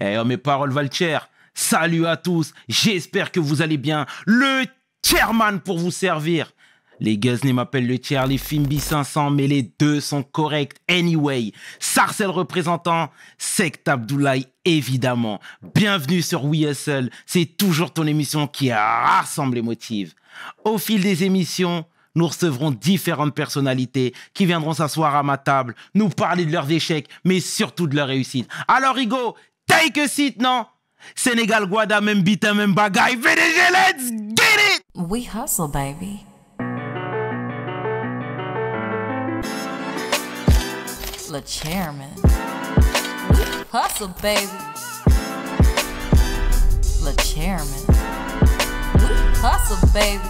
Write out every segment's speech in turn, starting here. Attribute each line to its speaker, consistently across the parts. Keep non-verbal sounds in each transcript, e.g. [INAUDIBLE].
Speaker 1: Eh, oh, mes paroles valent Salut à tous, j'espère que vous allez bien. Le chairman pour vous servir. Les Guzney m'appellent le tiers, les Fimbi 500, mais les deux sont corrects. Anyway, Sarcel représentant, Sect Abdoulaye, évidemment. Bienvenue sur WeSL, c'est toujours ton émission qui rassemble les motifs. Au fil des émissions, nous recevrons différentes personnalités qui viendront s'asseoir à ma table, nous parler de leurs échecs, mais surtout de leurs réussites. Alors Hugo, Take que si, non? Sénégal, Guada, même bitin, même bagaille. VDG, let's get it! We hustle, baby. Le chairman. We hustle, baby. Le chairman. We hustle, baby.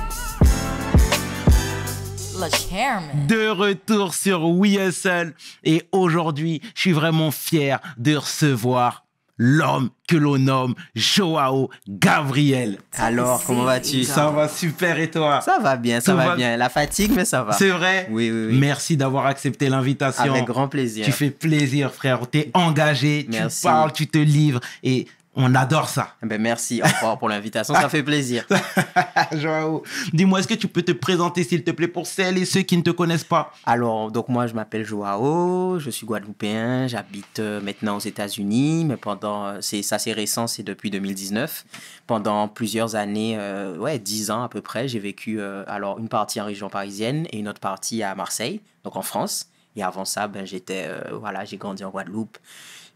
Speaker 1: Le chairman. De retour sur WeSL et aujourd'hui, je suis vraiment fier de recevoir l'homme que l'on nomme Joao Gabriel. Alors, comment vas-tu Ça va super et toi Ça va bien, ça va, bien. La fatigue, mais ça va. C'est vrai oui, oui, oui, Merci d'avoir accepté l'invitation. Avec grand plaisir. Tu fais plaisir, frère. Tu es engagé, Merci. tu parles, tu te livres et on adore ça. Eh ben merci encore pour l'invitation, ça fait plaisir. [LAUGHS] Joao, dis-moi, est-ce que tu peux te présenter s'il te plaît pour celles et ceux qui ne te connaissent pas Alors, donc moi
Speaker 2: je m'appelle Joao, je suis guadeloupéen, j'habite euh, maintenant aux États-Unis, mais pendant, euh, c'est ça c'est récent, c'est depuis 2019. Pendant plusieurs années, euh, ouais, dix ans à peu près, j'ai vécu alors une partie en région parisienne et une autre partie à Marseille, donc en France. Et avant ça, ben j'étais, voilà, j'ai grandi en Guadeloupe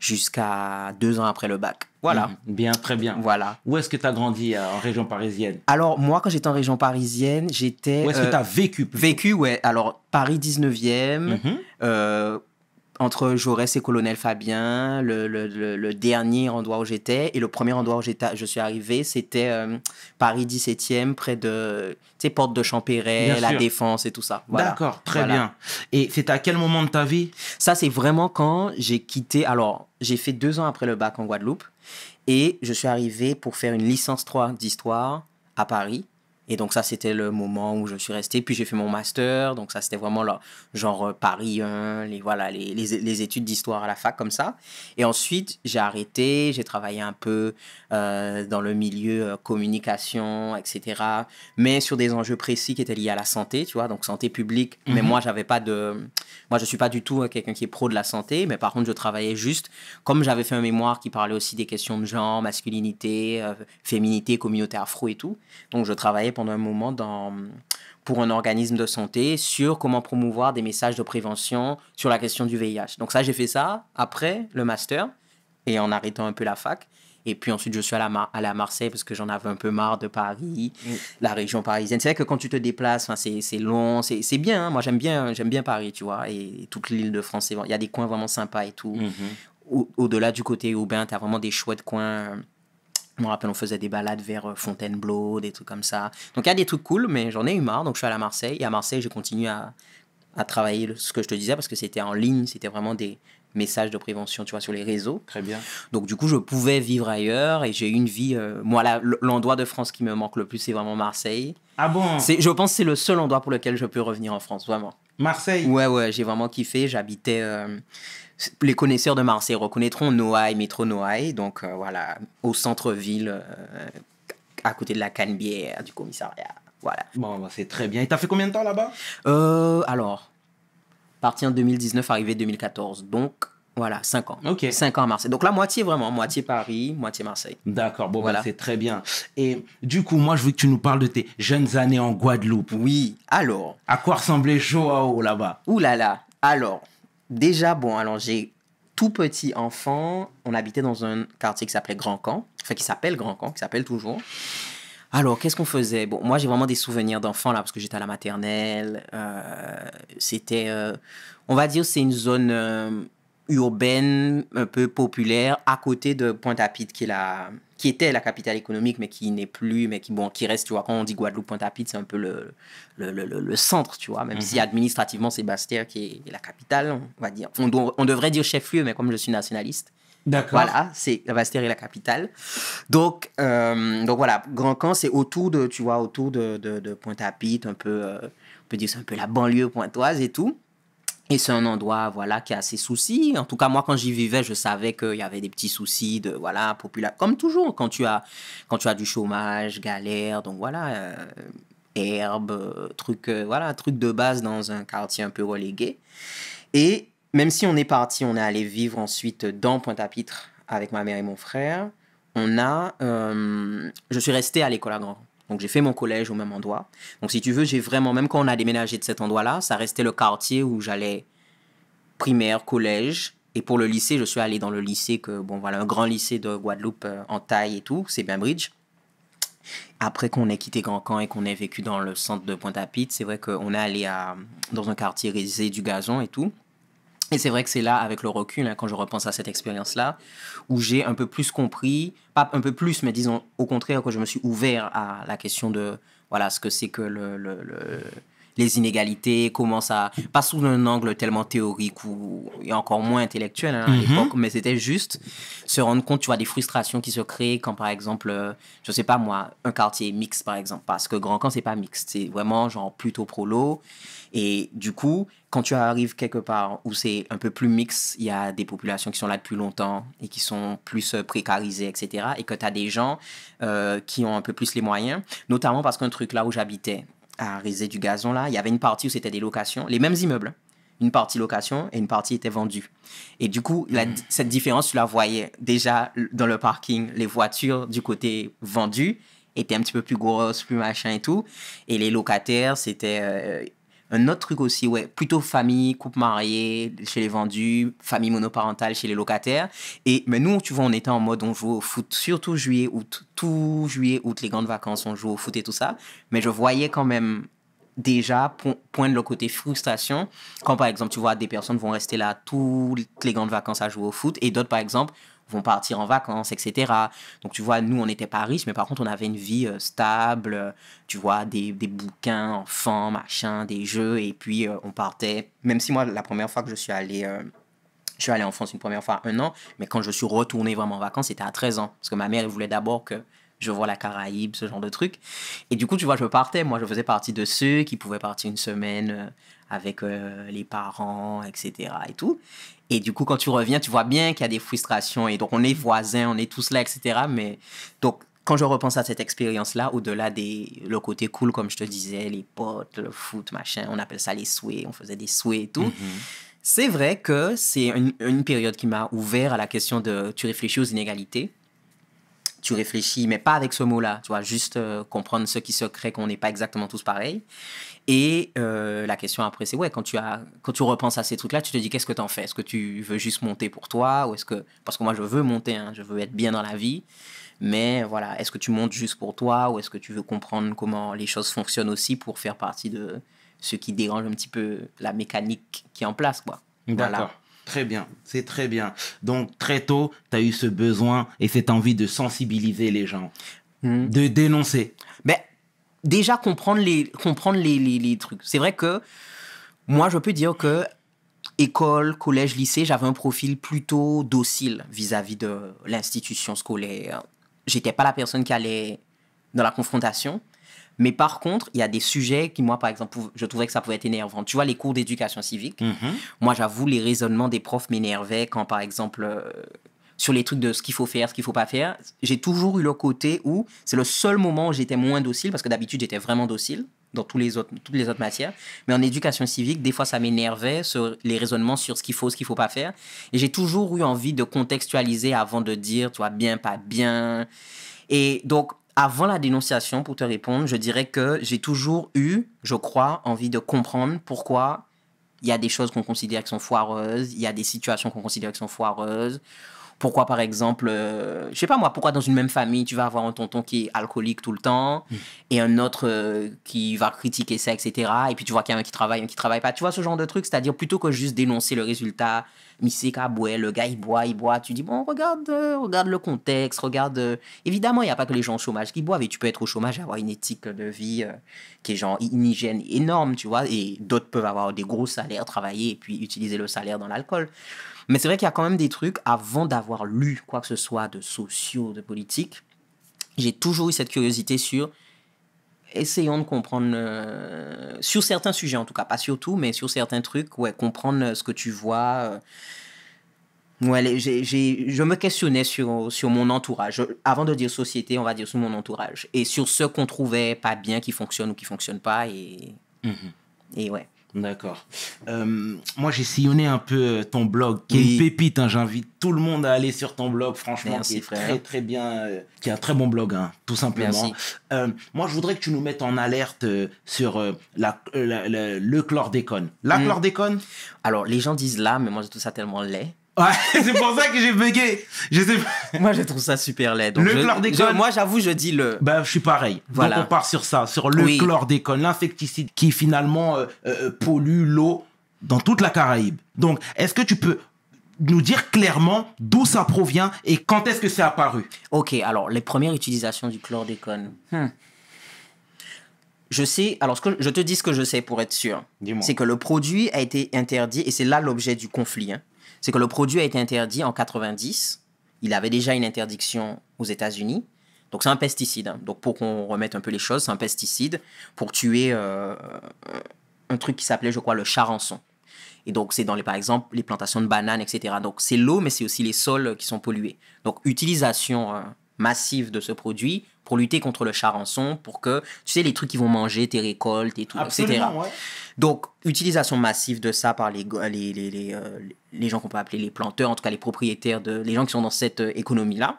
Speaker 2: jusqu'à deux ans après le
Speaker 1: bac. Voilà. Mhm. bien, très bien. Voilà. Où est-ce que tu as grandi euh, en région parisienne
Speaker 2: Alors, moi, quand j'étais en région parisienne, j'étais. Où est-ce que euh, tu as
Speaker 1: vécu Vécu, ouais. Alors, Paris 19e,
Speaker 2: entre Jaurès et Colonel Fabien, le, dernier endroit où j'étais et le premier endroit où je suis arrivé, c'était euh, Paris 17e, près de Porte de Champéret, La Défense et tout ça. D'accord, très bien.
Speaker 1: Et c'est à quel
Speaker 2: moment de ta vie Ça, c'est vraiment quand j'ai quitté. Alors, j'ai fait deux ans après le bac en Guadeloupe et je suis arrivé pour faire une licence 3 d'histoire à Paris. Et donc ça, c'était le moment où je suis resté. Puis j'ai fait mon master. Donc ça, c'était vraiment là, genre euh, Paris 1, les, voilà, les, les, études d'histoire à la fac comme ça. Et ensuite, j'ai arrêté. J'ai travaillé un peu euh, dans le milieu euh, communication, etc. Mais sur des enjeux précis qui étaient liés à la santé, tu vois. Donc santé publique. Mais mhm. moi, j'avais pas de... Moi, je suis pas du tout hein, quelqu'un qui est pro de la santé. Mais par contre, je travaillais juste... Comme j'avais fait un mémoire qui parlait aussi des questions de genre, masculinité, féminité, communauté afro et tout. Donc je travaillais pendant un moment dans, pour un organisme de santé sur comment promouvoir des messages de prévention sur la question du VIH. Donc ça, j'ai fait ça après le master et en arrêtant un peu la fac. Et puis ensuite, je suis à la, à Marseille parce que j'en avais un peu marre de Paris, la région parisienne. C'est vrai que quand tu te déplaces, c'est long, c'est bien. Hein. Moi, j'aime bien, bien Paris, tu vois. Et toute l'île de France, il y a des coins vraiment sympas et tout.
Speaker 1: Mm-hmm.
Speaker 2: Au-delà du côté Aubin tu as vraiment des chouettes coins euh, je me rappelle, on faisait des balades vers euh, Fontainebleau, des trucs comme ça. Donc il y a des trucs cool, mais j'en ai eu marre. Donc je suis allé à Marseille. Et à Marseille, j'ai continué à, à, travailler ce que je te disais parce que c'était en ligne, c'était vraiment des messages de prévention, tu vois, sur les réseaux. Très bien. Donc du coup, je pouvais vivre ailleurs et j'ai eu une vie. Euh, moi, l'endroit de France qui me manque le plus, c'est vraiment Marseille. Ah bon Je pense que c'est le seul endroit pour lequel je peux revenir en France, vraiment. Marseille Ouais, ouais, j'ai vraiment kiffé. J'habitais. Euh, les connaisseurs de Marseille reconnaîtront Noailles, métro Noailles, donc euh, voilà, au centre-ville, euh, à côté de la Canebière, du commissariat. Voilà. Bon, bah, c'est très bien. Et t'as fait combien de temps là-bas euh, Alors, parti en 2019, arrivé 2014. Donc, voilà, 5 ans. Ok. 5 ans à Marseille. Donc la moitié vraiment, moitié Paris, moitié Marseille. D'accord, bon, bah, voilà. c'est très
Speaker 1: bien. Et du coup, moi, je veux que tu nous parles de tes jeunes années en Guadeloupe. Oui, alors. À quoi ressemblait Joao là-bas Ouh là là,
Speaker 2: alors déjà, bon, alors j'ai tout petit enfant, on habitait dans un quartier qui s'appelait Grand Camp, enfin qui s'appelle Grand Camp, qui s'appelle toujours. Alors, qu'est-ce qu'on faisait Bon, moi j'ai vraiment des souvenirs d'enfant là, parce que j'étais à la maternelle. Euh, c'était, euh, on va dire, c'est une zone euh, urbaine, un peu populaire, à côté de Pointe-à-Pitre, qui, qui était la capitale économique, mais qui n'est plus, mais qui, bon, qui reste, tu vois, quand on dit Guadeloupe-Pointe-à-Pitre, c'est un peu le, le, le, le, centre, tu vois, même mhm. si administrativement, c'est Bastia qui est la capitale, on va dire. On, on devrait dire chef-lieu, mais comme je suis nationaliste,
Speaker 1: D'accord. Voilà,
Speaker 2: c'est Bastia est la capitale. Donc, euh, donc voilà, Grand Camp, c'est autour de, tu vois, autour de, de, de Pointe-à-Pitre, un peu, euh, on peut dire c'est un peu la banlieue pointoise et tout. Et c'est un endroit voilà qui a ses soucis. En tout cas, moi, quand j'y vivais, je savais qu'il y avait des petits soucis de voilà populaire, comme toujours quand tu as quand tu as du chômage, galère, donc voilà euh, herbe, euh, truc euh, voilà truc de base dans un quartier un peu relégué. Et même si on est parti, on est allé vivre ensuite dans Pointe-à-Pitre avec ma mère et mon frère. On a, je suis resté à l'école à Grand donc j'ai fait mon collège au même endroit. Donc si tu veux, j'ai vraiment, même quand on a déménagé de cet endroit-là, ça restait le quartier où j'allais primaire, collège. Et pour le lycée, je suis allé dans le lycée, que, bon voilà, un grand lycée de Guadeloupe euh, en taille et tout, c'est Bainbridge. Après qu'on ait quitté Grand Camp et qu'on ait vécu dans le centre de Pointe-à-Pitre, c'est vrai qu'on est allé à, dans un quartier réalisé du gazon et tout. Et c'est vrai que c'est là, avec le recul, hein, quand je repense à cette expérience-là, où j'ai un peu plus compris, pas un peu plus, mais disons au contraire que je me suis ouvert à la question de voilà ce que c'est que le les inégalités, comment ça, pas sous un angle tellement théorique ou encore moins intellectuel hein, à mhm. l'époque, mais c'était juste se rendre compte, tu vois, des frustrations qui se créent quand, par exemple, euh, je sais pas moi, un quartier mixte, par exemple, parce que Grand Camp, c'est pas mixte, c'est vraiment genre plutôt prolo. Et du coup, quand tu arrives quelque part où c'est un peu plus mixte, il y a des populations qui sont là depuis longtemps et qui sont plus euh, précarisées, etc. Et que tu as des gens euh, qui ont un peu plus les moyens, notamment parce qu'un truc là où j'habitais, à riser du Gazon, là, il y avait une partie où c'était des locations, les mêmes immeubles. Une partie location et une partie était vendue. Et du coup, cette différence, tu la voyais déjà dans le parking. Les voitures du côté vendu étaient un petit peu plus grosses, plus machin et tout. Et les locataires, c'était. Euh, un autre truc aussi, ouais, plutôt famille, couple marié chez les vendus, famille monoparentale chez les locataires. Et mais nous, tu vois, on était en mode, on joue au foot, surtout juillet, août, tout juillet, août, les grandes vacances, on joue au foot et tout ça. Mais je voyais quand même déjà point de leur côté frustration quand par exemple tu vois des personnes vont rester là toutes les grandes vacances à jouer au foot et d'autres par exemple vont partir en vacances, etc. Donc tu vois, nous, on n'était pas riches, mais par contre, on avait une vie euh, stable, euh, tu vois, des, bouquins, enfants, machin, des jeux, et puis euh, on partait. Même si moi, la première fois que je suis allé... je suis allé en France une première fois un an, mais quand je suis retourné vraiment en vacances, c'était à 13 ans. Parce que ma mère, elle voulait d'abord que je vois la Caraïbe, ce genre de truc. Et du coup, tu vois, je partais. Moi, je faisais partie de ceux qui pouvaient partir une semaine avec les parents, etc. Et tout. Et du coup, quand tu reviens, tu vois bien qu'il y a des frustrations. Et donc, on est voisins, on est tous là, etc. Mais donc, quand je repense à cette expérience-là, au-delà des le côté cool, comme je te disais, les potes, le foot, machin, on appelle ça les souhaits, on faisait des souhaits et tout. Mhm. C'est vrai que c'est une, période qui m'a ouvert à la question de tu réfléchis aux inégalités. Tu réfléchis, mais pas avec ce mot-là, tu vois, juste euh, comprendre ce qui se crée, qu'on n'est pas exactement tous pareils. Et euh, la question après, c'est ouais, quand tu, quand tu repenses à ces trucs-là, tu te dis qu'est-ce que tu en fais Est-ce que tu veux juste monter pour toi ou est-ce que Parce que moi, je veux monter, hein, je veux être bien dans la vie. Mais voilà, est-ce que tu montes juste pour toi ou est-ce que tu veux comprendre comment les choses fonctionnent aussi pour faire partie de ce qui dérange un petit peu la mécanique qui est en place quoi.
Speaker 1: D'accord. Très bien, c'est très bien. Donc très tôt, tu as eu ce besoin et cette envie de sensibiliser les gens, mmh. de dénoncer déjà comprendre les, comprendre les, trucs. C'est vrai que moi, je peux dire que
Speaker 2: école, collège, lycée, j'avais un profil plutôt docile vis-à-vis de l'institution scolaire. J'étais pas la personne qui allait dans la confrontation. Mais par contre, il y a des sujets qui, moi, par exemple, je trouvais que ça pouvait être énervant. Tu vois, les cours d'éducation civique, mm-hmm. moi, j'avoue, les raisonnements des profs m'énervaient quand, par exemple, euh, sur les trucs de ce qu'il faut faire, ce qu'il faut pas faire. J'ai toujours eu le côté où c'est le seul moment où j'étais moins docile, parce que d'habitude j'étais vraiment docile dans tous les autres, toutes les autres matières. Mais en éducation civique, des fois, ça m'énervait sur les raisonnements sur ce qu'il faut, ce qu'il faut pas faire. Et j'ai toujours eu envie de contextualiser avant de dire, tu vois, bien, pas bien. Et donc, avant la dénonciation, pour te répondre, je dirais que j'ai toujours eu, je crois, envie de comprendre pourquoi il y a des choses qu'on considère qui sont foireuses, il y a des situations qu'on considère qui sont foireuses. Pourquoi, par exemple, euh, je sais pas moi, pourquoi dans une même famille, tu vas avoir un tonton qui est alcoolique tout le temps hmm. et un autre euh, qui va critiquer ça, etc. Et puis tu vois qu'il y a un qui travaille, un qui travaille pas. Tu vois ce genre de truc, c'est-à-dire plutôt que juste dénoncer le résultat, Miseka boit, le gars il boit, il boit, tu dis bon, regarde, euh, regarde le contexte, regarde. évidemment, il n'y a pas que les gens au chômage qui boivent et tu peux être au chômage et avoir une éthique de vie qui est genre inhygiène, énorme, tu vois, et d'autres peuvent avoir des gros salaires, travailler et puis utiliser le salaire dans l'alcool. Mais c'est vrai qu'il y a quand même des trucs, avant d'avoir lu quoi que ce soit de sociaux, de politique, j'ai toujours eu cette curiosité sur essayons de comprendre, euh, sur certains sujets en tout cas, pas sur tout, mais sur certains trucs, ouais, comprendre euh, ce que tu vois. Euh. ouais, je me questionnais sur, sur mon entourage. Avant de dire société, on va dire sur mon entourage. Et sur ce qu'on trouvait pas bien, qui fonctionne ou
Speaker 1: qui fonctionne pas. Et, mmh et ouais. D'accord. Euh, moi, j'ai sillonné un peu euh, ton blog, qui une pépite. Hein. J'invite tout le monde à aller sur ton blog, franchement, qui est très très bien, euh, qui est un très bon blog, hein, tout simplement. moi, je voudrais que tu nous mettes en alerte sur la, le chlordécone. La mm. chlordécone Alors, les gens disent là, mais moi, je trouve ça tellement laid. [LAUGHS] c'est pour ça que j'ai bugué. Je sais Moi, je trouve ça super laid. Donc le chlordécone. moi, j'avoue, je dis le. Ben, je suis pareil. Voilà. Donc, on part sur ça, sur le chlordécone, l'insecticide qui finalement euh, euh, pollue l'eau dans toute la Caraïbe. Donc, est-ce que tu peux nous dire clairement d'où ça provient et quand est-ce que c'est apparu Ok, alors, les premières utilisations du chlordécone. Hmm.
Speaker 2: Je sais, alors ce que, je te dis ce que je sais pour être sûr. C'est que le produit a été interdit et c'est là l'objet du conflit. Hein c'est que le produit a été interdit en 90. Il avait déjà une interdiction aux États-Unis. Donc c'est un pesticide. Hein. Donc pour qu'on remette un peu les choses, c'est un pesticide pour tuer euh, un truc qui s'appelait, je crois, le charançon. Et donc, c'est dans, les, par exemple, les plantations de bananes, etc. Donc, c'est l'eau, mais c'est aussi les sols qui sont pollués. Donc, utilisation euh, massive de ce produit pour lutter contre le charançon, pour que, tu sais, les trucs qui vont manger, tes récoltes et tout, etc. Donc, utilisation massive de ça par les, les, les, euh, les, gens qu'on peut appeler les planteurs, en tout cas les propriétaires, de, les gens qui sont dans cette euh, économie-là.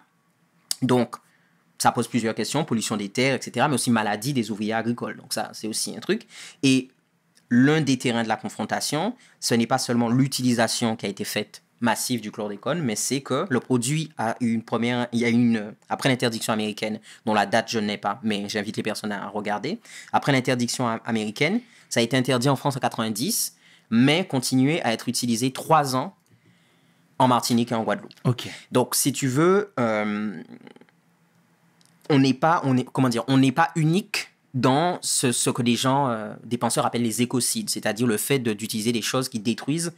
Speaker 2: Donc, ça pose plusieurs questions, pollution des terres, etc., mais aussi maladie des ouvriers agricoles. Donc, ça, c'est aussi un truc. Et l'un des terrains de la confrontation, ce n'est pas seulement l'utilisation qui a été faite massive du chlordécone, mais c'est que le produit a eu une première, il y a une après l'interdiction américaine, dont la date je n'ai pas, mais j'invite les personnes à regarder. Après l'interdiction américaine, ça a été interdit en France en 90, mais continué à être utilisé trois ans en Martinique et en Guadeloupe. Ok. Donc si tu veux, euh, on n'est pas, on est, comment dire, on n'est pas unique dans ce, que les gens, euh, des penseurs appellent les écocides, c'est-à-dire le fait d'utiliser des choses qui détruisent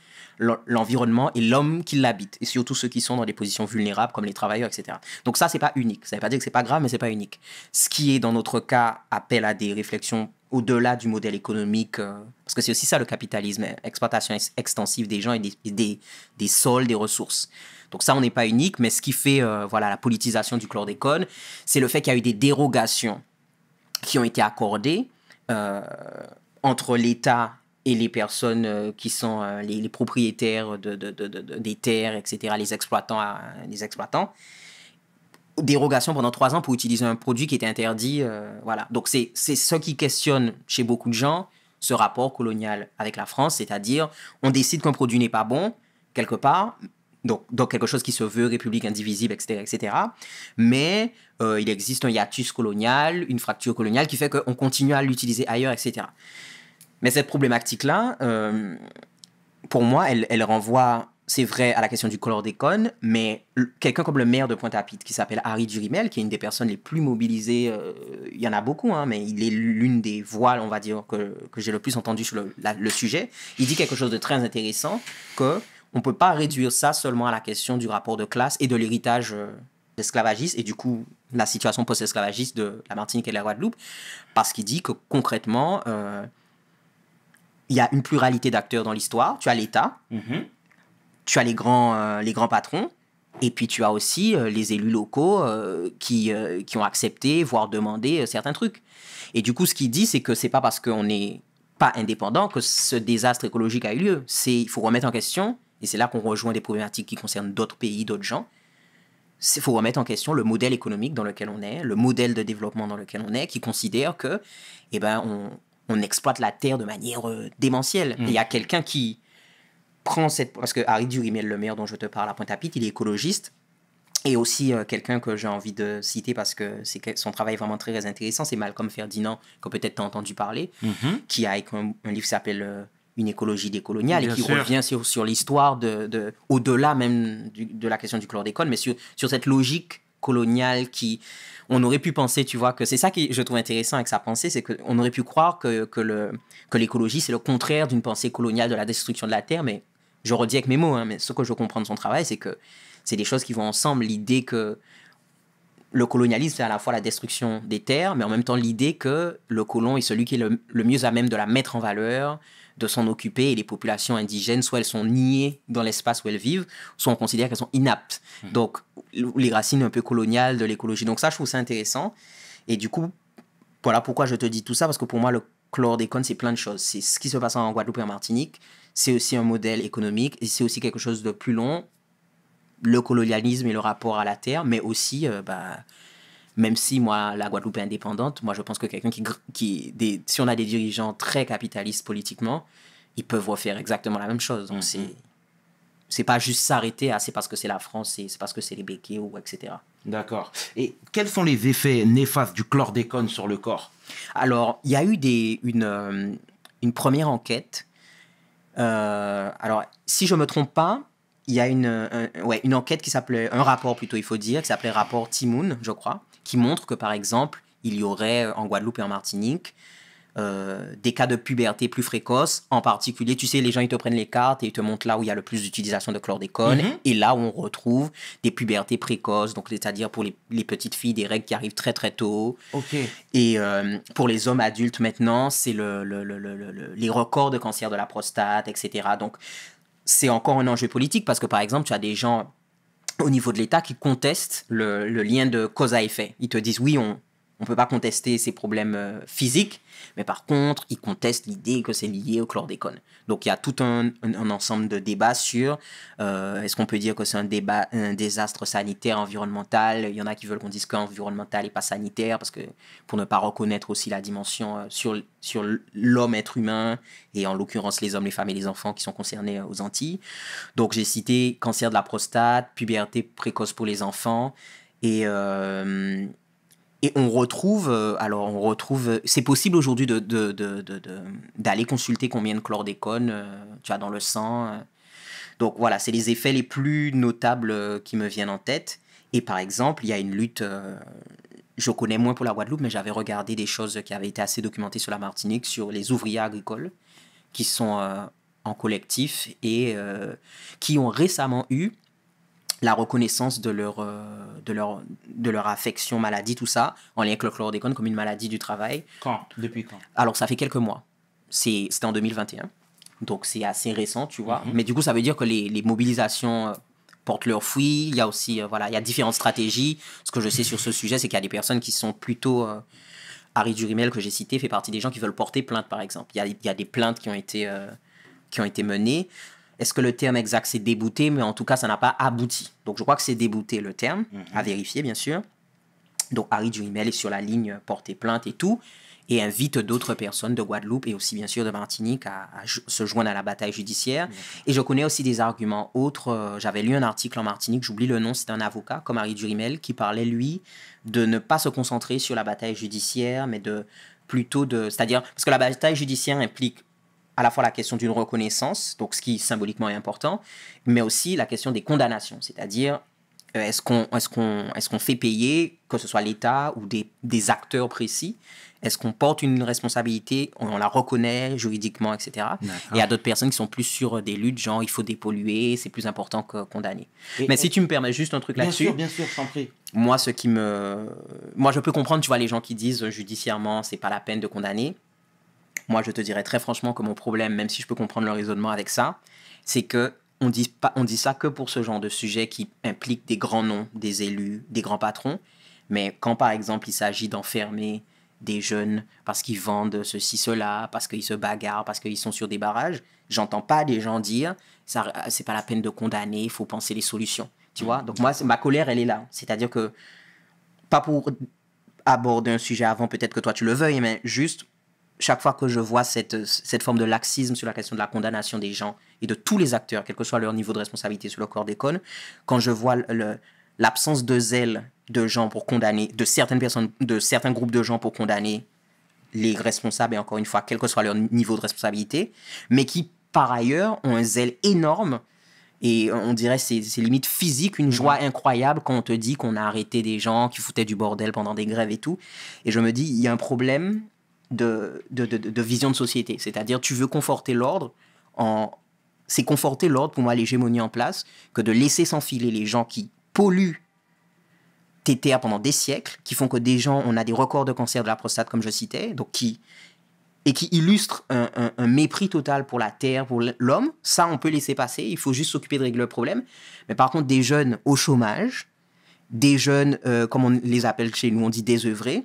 Speaker 2: l'environnement et l'homme qui l'habite, et surtout ceux qui sont dans des positions vulnérables comme les travailleurs, etc. Donc ça, c'est pas unique. Ça ne veut pas dire que c'est pas grave, mais c'est pas unique. Ce qui est dans notre cas appelle à des réflexions au-delà du modèle économique, euh, parce que c'est aussi ça le capitalisme, exploitation extensive des gens et des, sols, des ressources. Donc ça, on n'est pas unique, mais ce qui fait euh, voilà la politisation du chlordécone, c'est le fait qu'il y a eu des dérogations qui ont été accordés euh, entre l'État et les personnes euh, qui sont euh, les, propriétaires de, de, de, des terres, etc., les exploitants, les exploitants, dérogation pendant trois ans pour utiliser un produit qui était interdit. voilà. Donc c'est ce qui questionne chez beaucoup de gens ce rapport colonial avec la France, c'est-à-dire on décide qu'un produit n'est pas bon quelque part, donc, quelque chose qui se veut république indivisible, etc. etc. Mais euh, il existe un hiatus colonial, une fracture coloniale qui fait qu'on continue à l'utiliser ailleurs, etc. Mais cette problématique-là, euh, pour moi, elle, renvoie, c'est vrai, à la question du color cônes mais quelqu'un comme le maire de Pointe-à-Pitre, qui s'appelle Harry Durimel, qui est une des personnes les plus mobilisées, euh, il y en a beaucoup, hein, mais il est l'une des voiles, on va dire, que, j'ai le plus entendu sur le sujet, il dit quelque chose de très intéressant, que on ne peut pas réduire ça seulement à la question du rapport de classe et de l'héritage euh, esclavagiste et du coup la situation post-esclavagiste de la Martinique et de la Guadeloupe, parce qu'il dit que concrètement, euh, il y a une pluralité d'acteurs dans l'histoire. Tu as l'État, mhm. tu as les grands, euh, les grands patrons, et puis tu as aussi les élus locaux qui, ont accepté, voire demandé certains trucs. Et du coup, ce qu'il dit, c'est que ce n'est pas parce qu'on n'est pas indépendant que ce désastre écologique a eu lieu. C'est il faut remettre en question et c'est là qu'on rejoint des problématiques qui concernent d'autres pays, d'autres gens, il faut remettre en question le modèle économique dans lequel on est, le modèle de développement dans lequel on est, qui considère que, eh ben, on, exploite la terre de manière euh, démentielle. Mmh. Il y a quelqu'un qui prend cette... Parce que Harry Durimel, le maire dont je te parle à Pointe-à-Pitre, il est écologiste, et aussi euh, quelqu'un que j'ai envie de citer parce que c'est son travail est vraiment très intéressant, c'est Malcolm Ferdinand, que peut-être tu as entendu parler, mmh qui a écrit un livre qui s'appelle euh, une écologie décoloniale et qui revient sur, sur l'histoire de, de au-delà même de la question du chlordécone, mais sur, cette logique coloniale qui on aurait pu penser tu vois que c'est ça qui je trouve intéressant avec sa pensée c'est qu'on aurait pu croire que, que le que l'écologie c'est le contraire d'une pensée coloniale de la destruction de la terre mais je redis avec mes mots hein, mais ce que je comprends de son travail c'est que c'est des choses qui vont ensemble l'idée que le colonialisme c'est à la fois la destruction des terres mais en même temps l'idée que le colon est celui qui est le, le mieux à même de la mettre en valeur de s'en occuper et les populations indigènes, soit elles sont niées dans l'espace où elles vivent, soit on considère qu'elles sont inaptes. Mmh. Donc, les racines un peu coloniales de l'écologie. Donc ça, je trouve ça intéressant. Et du coup, voilà pourquoi je te dis tout ça, parce que pour moi, le chlordécone, c'est plein de choses. C'est ce qui se passe en Guadeloupe et en Martinique, c'est aussi un modèle économique, et c'est aussi quelque chose de plus long, le colonialisme et le rapport à la terre, mais aussi euh, bah, même si moi, la Guadeloupe est indépendante, moi je pense que quelqu'un qui, qui si on a des dirigeants très capitalistes politiquement, ils peuvent refaire exactement la même chose. Donc c'est mm-hmm. pas juste s'arrêter à c'est parce que c'est la France, c'est parce que c'est les béquets ou etc. D'accord.
Speaker 1: Et quels sont les effets néfastes du chlordécone sur le corps Alors, il y a eu des, une, euh, une première enquête. Euh, alors, si je
Speaker 2: me trompe pas, il y a une, une enquête qui s'appelait, un rapport plutôt, il faut dire, qui s'appelait rapport Timoun, je crois, qui montrent que, par exemple, il y aurait euh, en Guadeloupe et en Martinique euh, des cas de puberté plus précoces. En particulier, tu sais, les gens, ils te prennent les cartes et ils te montrent là où il y a le plus d'utilisation de chlordécone mhm. et là où on retrouve des pubertés précoces, donc c'est-à-dire pour les, petites filles, des règles qui arrivent très très tôt. Et euh, pour les hommes adultes maintenant, c'est le, les records de cancer de la prostate, etc. Donc, c'est encore un enjeu politique parce que, par exemple, tu as des gens au niveau de l'État qui conteste le, lien de cause à effet. Ils te disent oui, on ne peut pas contester ces problèmes euh, physiques, mais par contre, ils contestent l'idée que c'est lié au chlordécone. Donc il y a tout un, ensemble de débats sur euh, est-ce qu'on peut dire que c'est un débat, un désastre sanitaire, environnemental. Il y en a qui veulent qu'on dise qu'environnemental et pas sanitaire parce que pour ne pas reconnaître aussi la dimension euh, sur, sur l'homme être humain et en l'occurrence les hommes, les femmes et les enfants qui sont concernés euh, aux Antilles. Donc j'ai cité cancer de la prostate, puberté précoce pour les enfants et et on retrouve, euh, alors on retrouve, euh, c'est possible aujourd'hui d'aller de, de, consulter combien de chlordécone euh, tu as dans le sang. Donc voilà, c'est les effets les plus notables qui me viennent en tête. Et par exemple, il y a une lutte, je connais moins pour la Guadeloupe, mais j'avais regardé des choses qui avaient été assez documentées sur la Martinique, sur les ouvriers agricoles qui sont en collectif et qui ont récemment eu la reconnaissance de leur, euh, de, leur, de leur affection maladie, tout ça, en lien avec le chlordécone comme une maladie du travail. Quand Depuis quand Alors, ça fait quelques mois. C'était en 2021. Donc, c'est assez récent, tu vois. Mhm. Mais du coup, ça veut dire que les, mobilisations euh, portent leur fruits. Il y a aussi, euh, voilà, il y a différentes stratégies. Ce que je sais sur ce sujet, c'est qu'il y a des personnes qui sont plutôt... Harry Durimel, que j'ai cité, fait partie des gens qui veulent porter plainte, par exemple. Il y a, des plaintes qui ont été... qui ont été menées. Est-ce que le terme exact c'est débouté Mais en tout cas, ça n'a pas abouti. Donc je crois que c'est débouté le terme, mhm. à vérifier bien sûr. Donc Harry Durimel est sur la ligne portée plainte et tout, et invite d'autres personnes de Guadeloupe et aussi bien sûr de Martinique à, se joindre à la bataille judiciaire. Et je connais aussi des arguments autres. Euh, j'avais lu un article en Martinique, j'oublie le nom, c'est un avocat comme Harry Durimel qui parlait lui de ne pas se concentrer sur la bataille judiciaire, mais de plutôt de, c'est-à-dire parce que la bataille judiciaire implique à la fois la question d'une reconnaissance, donc ce qui symboliquement est important, mais aussi la question des condamnations, c'est-à-dire euh, est-ce qu'on est qu'on est qu'on fait payer, que ce soit l'État ou des, des, acteurs précis Est-ce qu'on porte une responsabilité on, la reconnaît juridiquement, etc. Et a d'autres personnes qui sont plus sur des luttes, genre il faut dépolluer, c'est plus important que condamner. Mais si tu me permets juste un truc là-dessus. Bien
Speaker 1: sûr, bien sûr, sans prie.
Speaker 2: Moi, ce qui me. Moi, je peux comprendre, tu vois, les gens qui disent judiciairement, c'est pas la peine de condamner. Moi, je te dirais très franchement que mon problème, même si je peux comprendre le raisonnement avec ça, c'est que on dit, pas, on dit ça que pour ce genre de sujet qui implique des grands noms, des élus, des grands patrons. Mais quand, par exemple, il s'agit d'enfermer des jeunes parce qu'ils vendent ceci, cela, parce qu'ils se bagarrent, parce qu'ils sont sur des barrages, j'entends pas des gens dire ça, c'est pas la peine de condamner, il faut penser les solutions. Tu vois Donc, moi, ma colère, elle est là. C'est-à-dire que, pas pour aborder un sujet avant, peut-être que toi tu le veuilles, mais juste chaque fois que je vois cette, forme de laxisme sur la question de la condamnation des gens et de tous les acteurs, quel que soit leur niveau de responsabilité sur le corps des d'école, quand je vois l'absence de zèle de gens pour condamner, de certaines personnes, de certains groupes de gens pour condamner les responsables, et encore une fois, quel que soit leur niveau de responsabilité, mais qui, par ailleurs, ont un zèle énorme et on dirait c'est limite physique, une joie incroyable quand on te dit qu'on a arrêté des gens qui foutaient du bordel pendant des grèves et tout. Et je me dis, il y a un problème de, de, de, vision de société. C'est-à-dire, tu veux conforter l'ordre en. C'est conforter l'ordre, pour moi, l'hégémonie en place, que de laisser s'enfiler les gens qui polluent tes terres pendant des siècles, qui font que des gens, on a des records de cancer de la prostate, comme je citais, donc qui, et qui illustrent un, un, mépris total pour la terre, pour l'homme. Ça, on peut laisser passer. Il faut juste s'occuper de régler le problème. Mais par contre, des jeunes au chômage, des jeunes, euh, comme on les appelle chez nous, on dit désœuvrés,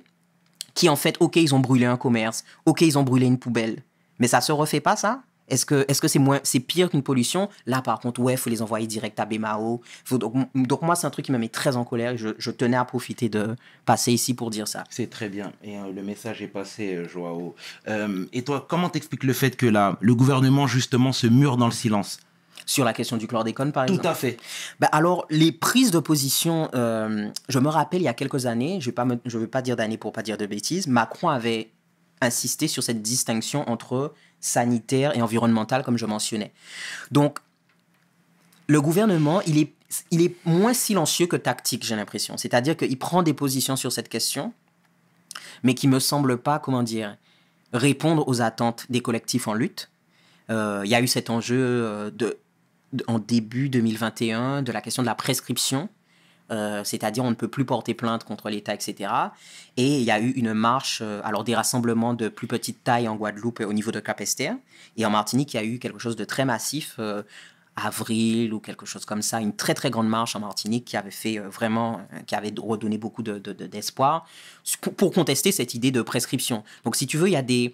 Speaker 2: qui en fait, ok, ils ont brûlé un commerce, ok, ils ont brûlé une poubelle, mais ça se refait pas ça Est-ce que c'est moins c'est pire qu'une pollution Là, par contre, ouais, faut les envoyer direct à Bemao. Faut, donc, moi, c'est un truc qui me met très en colère. Je, je, tenais à profiter
Speaker 1: de passer ici pour dire ça. C'est très bien. Et euh, le message est passé, euh, Joao. Euh, et toi, comment t'expliques le fait que là, le gouvernement justement se mure dans le silence sur la question du chlordécone, par exemple. Tout à fait. Bah, alors, les prises de position, euh, je me rappelle il y
Speaker 2: a quelques années, je ne veux pas dire d'années pour pas dire de bêtises, Macron avait insisté sur cette distinction entre sanitaire et environnemental, comme je mentionnais. Donc, le gouvernement, il est, il est moins silencieux que tactique, j'ai l'impression. C'est-à-dire qu'il prend des positions sur cette question, mais qui me semble pas, comment dire, répondre aux attentes des collectifs en lutte. Euh, il y a eu cet enjeu euh, de en début 2021 de la question de la prescription, euh, c'est-à-dire on ne peut plus porter plainte contre l'État, etc. Et il y a eu une marche, euh, alors des rassemblements de plus petite taille en Guadeloupe au niveau de Capesterre. et en Martinique, il y a eu quelque chose de très massif. Euh, avril ou quelque chose comme ça, une très très grande marche en Martinique qui avait fait vraiment, qui avait redonné beaucoup d'espoir de, de, pour contester cette idée de prescription. Donc si tu veux, il y a des,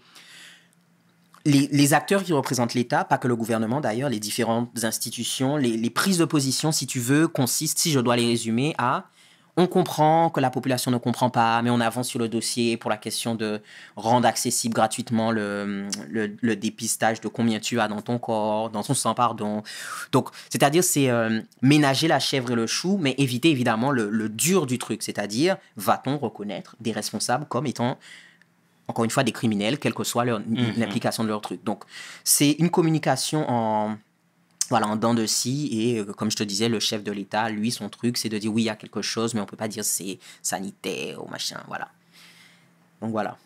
Speaker 2: les, acteurs qui représentent l'État, pas que le gouvernement d'ailleurs, les différentes institutions, les, prises de position, si tu veux, consistent, si je dois les résumer, à on comprend que la population ne comprend pas, mais on avance sur le dossier pour la question de rendre accessible gratuitement le, dépistage de combien tu as dans ton corps, dans ton sang, pardon. Donc, c'est-à-dire, c'est euh, ménager la chèvre et le chou, mais éviter évidemment le, le dur du truc, c'est-à-dire, va-t-on reconnaître des responsables comme étant encore une fois, des criminels, quelle que soit mhm. l'implication de leur truc. Donc, c'est une communication en, voilà, en dents de scie. Et euh, comme je te disais, le chef de l'État, lui, son truc, c'est de dire oui, il y a quelque chose, mais on ne peut pas dire c'est
Speaker 1: sanitaire ou machin. Voilà. Donc voilà.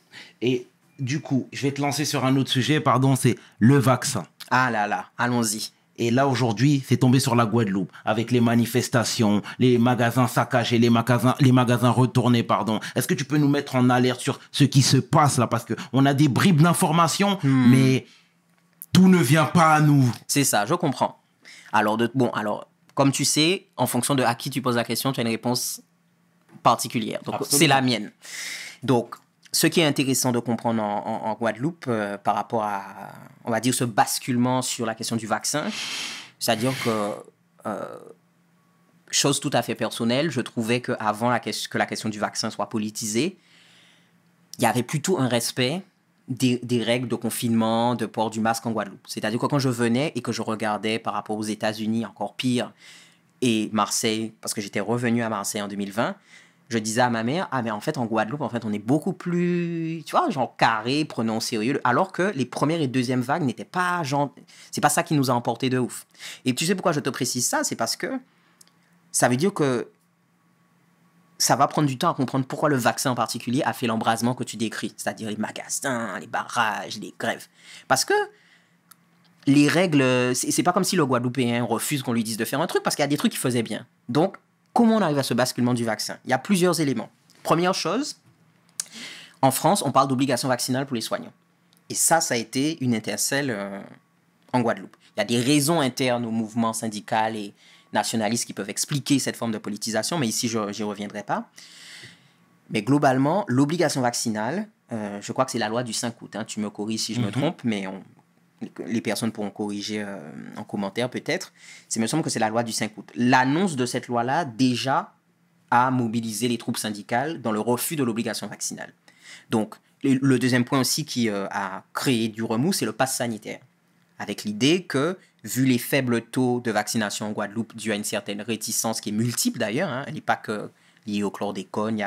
Speaker 1: Et du coup, je vais te lancer sur un autre sujet, pardon, c'est le vaccin. Ah là là, allons-y. Et là, aujourd'hui, c'est tombé sur la Guadeloupe avec les manifestations, les magasins saccagés, les magasins, les magasins retournés, pardon. Est-ce que tu peux nous mettre en alerte sur ce qui se passe là? Parce que on a des bribes d'informations, hmm. mais tout ne vient pas à nous. C'est ça, je comprends. Alors,
Speaker 2: de, bon, alors, comme tu sais, en fonction de à qui tu poses la question, tu as une réponse particulière. Donc, c'est la mienne. Donc, ce qui est intéressant de comprendre en, Guadeloupe euh, par rapport à, on va dire, ce basculement sur la question du vaccin, c'est-à-dire que, euh, chose tout à fait personnelle, je trouvais qu'avant la que, la question du vaccin soit politisée, il y avait plutôt un respect des, des, règles de confinement, de port du masque en Guadeloupe. C'est-à-dire que quand je venais et que je regardais par rapport aux États-Unis, encore pire, et Marseille, parce que j'étais revenu à Marseille en 2020, je disais à ma mère, ah mais en fait en Guadeloupe, en fait on est beaucoup plus, tu vois, genre carré, prononcé, au sérieux, alors que les premières et deuxièmes vagues n'étaient pas genre, c'est pas ça qui nous a emporté de ouf. Et tu sais pourquoi je te précise ça, c'est parce que ça veut dire que ça va prendre du temps à comprendre pourquoi le vaccin en particulier a fait l'embrasement que tu décris, c'est-à-dire les magasins, les barrages, les grèves. Parce que les règles, c'est pas comme si le Guadeloupéen refuse qu'on lui dise de faire un truc parce qu'il y a des trucs qu'il faisait bien. Donc, Comment on arrive à ce basculement du vaccin Il y a plusieurs éléments. Première chose, en France, on parle d'obligation vaccinale pour les soignants. Et ça, ça a été une intercelle euh, en Guadeloupe. Il y a des raisons internes au mouvement syndical et nationaliste qui peuvent expliquer cette forme de politisation, mais ici, je n'y reviendrai pas. Mais globalement, l'obligation vaccinale, euh, je crois que c'est la loi du 5 août, hein. tu me corriges si je me mm-hmm. trompe, mais on, les personnes pourront corriger euh, en commentaire peut-être, c'est me semble que c'est la loi du 5 août. L'annonce de cette loi-là déjà a mobilisé les troupes syndicales dans le refus de l'obligation vaccinale. Donc le deuxième point aussi qui euh, a créé du remous, c'est le pass sanitaire, avec l'idée que vu les faibles taux de vaccination en Guadeloupe dû à une certaine réticence qui est multiple d'ailleurs, hein, elle n'est pas que liée au chlore il y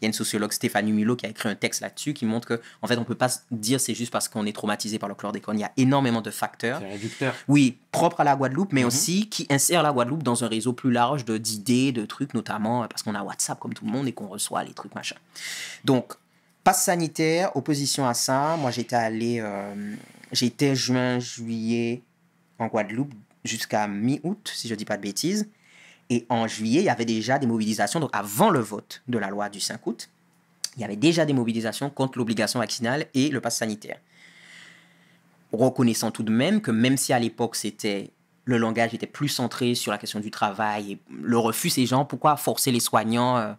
Speaker 2: il y a une sociologue, Stéphanie Mulot, qui a écrit un texte là-dessus qui montre que, en fait, on ne peut pas dire c'est juste parce qu'on est traumatisé par le chlordécone. Il y a énormément de facteurs. Réducteur. Oui, propre à la Guadeloupe, mais mhm. aussi qui insère la Guadeloupe dans un réseau plus large d'idées, de, trucs, notamment euh, parce qu'on a WhatsApp comme tout le monde et qu'on reçoit les trucs, machin. Donc, passe sanitaire, opposition à ça. Moi, j'étais allé, euh, j'étais juin, juillet en Guadeloupe jusqu'à mi-août, si je ne dis pas de bêtises. Et en juillet, il y avait déjà des mobilisations, donc avant le vote de la loi du 5 août, il y avait déjà des mobilisations contre l'obligation vaccinale et le pass sanitaire. Reconnaissant tout de même que même si à l'époque c'était le langage était plus centré sur la question du travail et le refus ces gens, pourquoi forcer les soignants euh,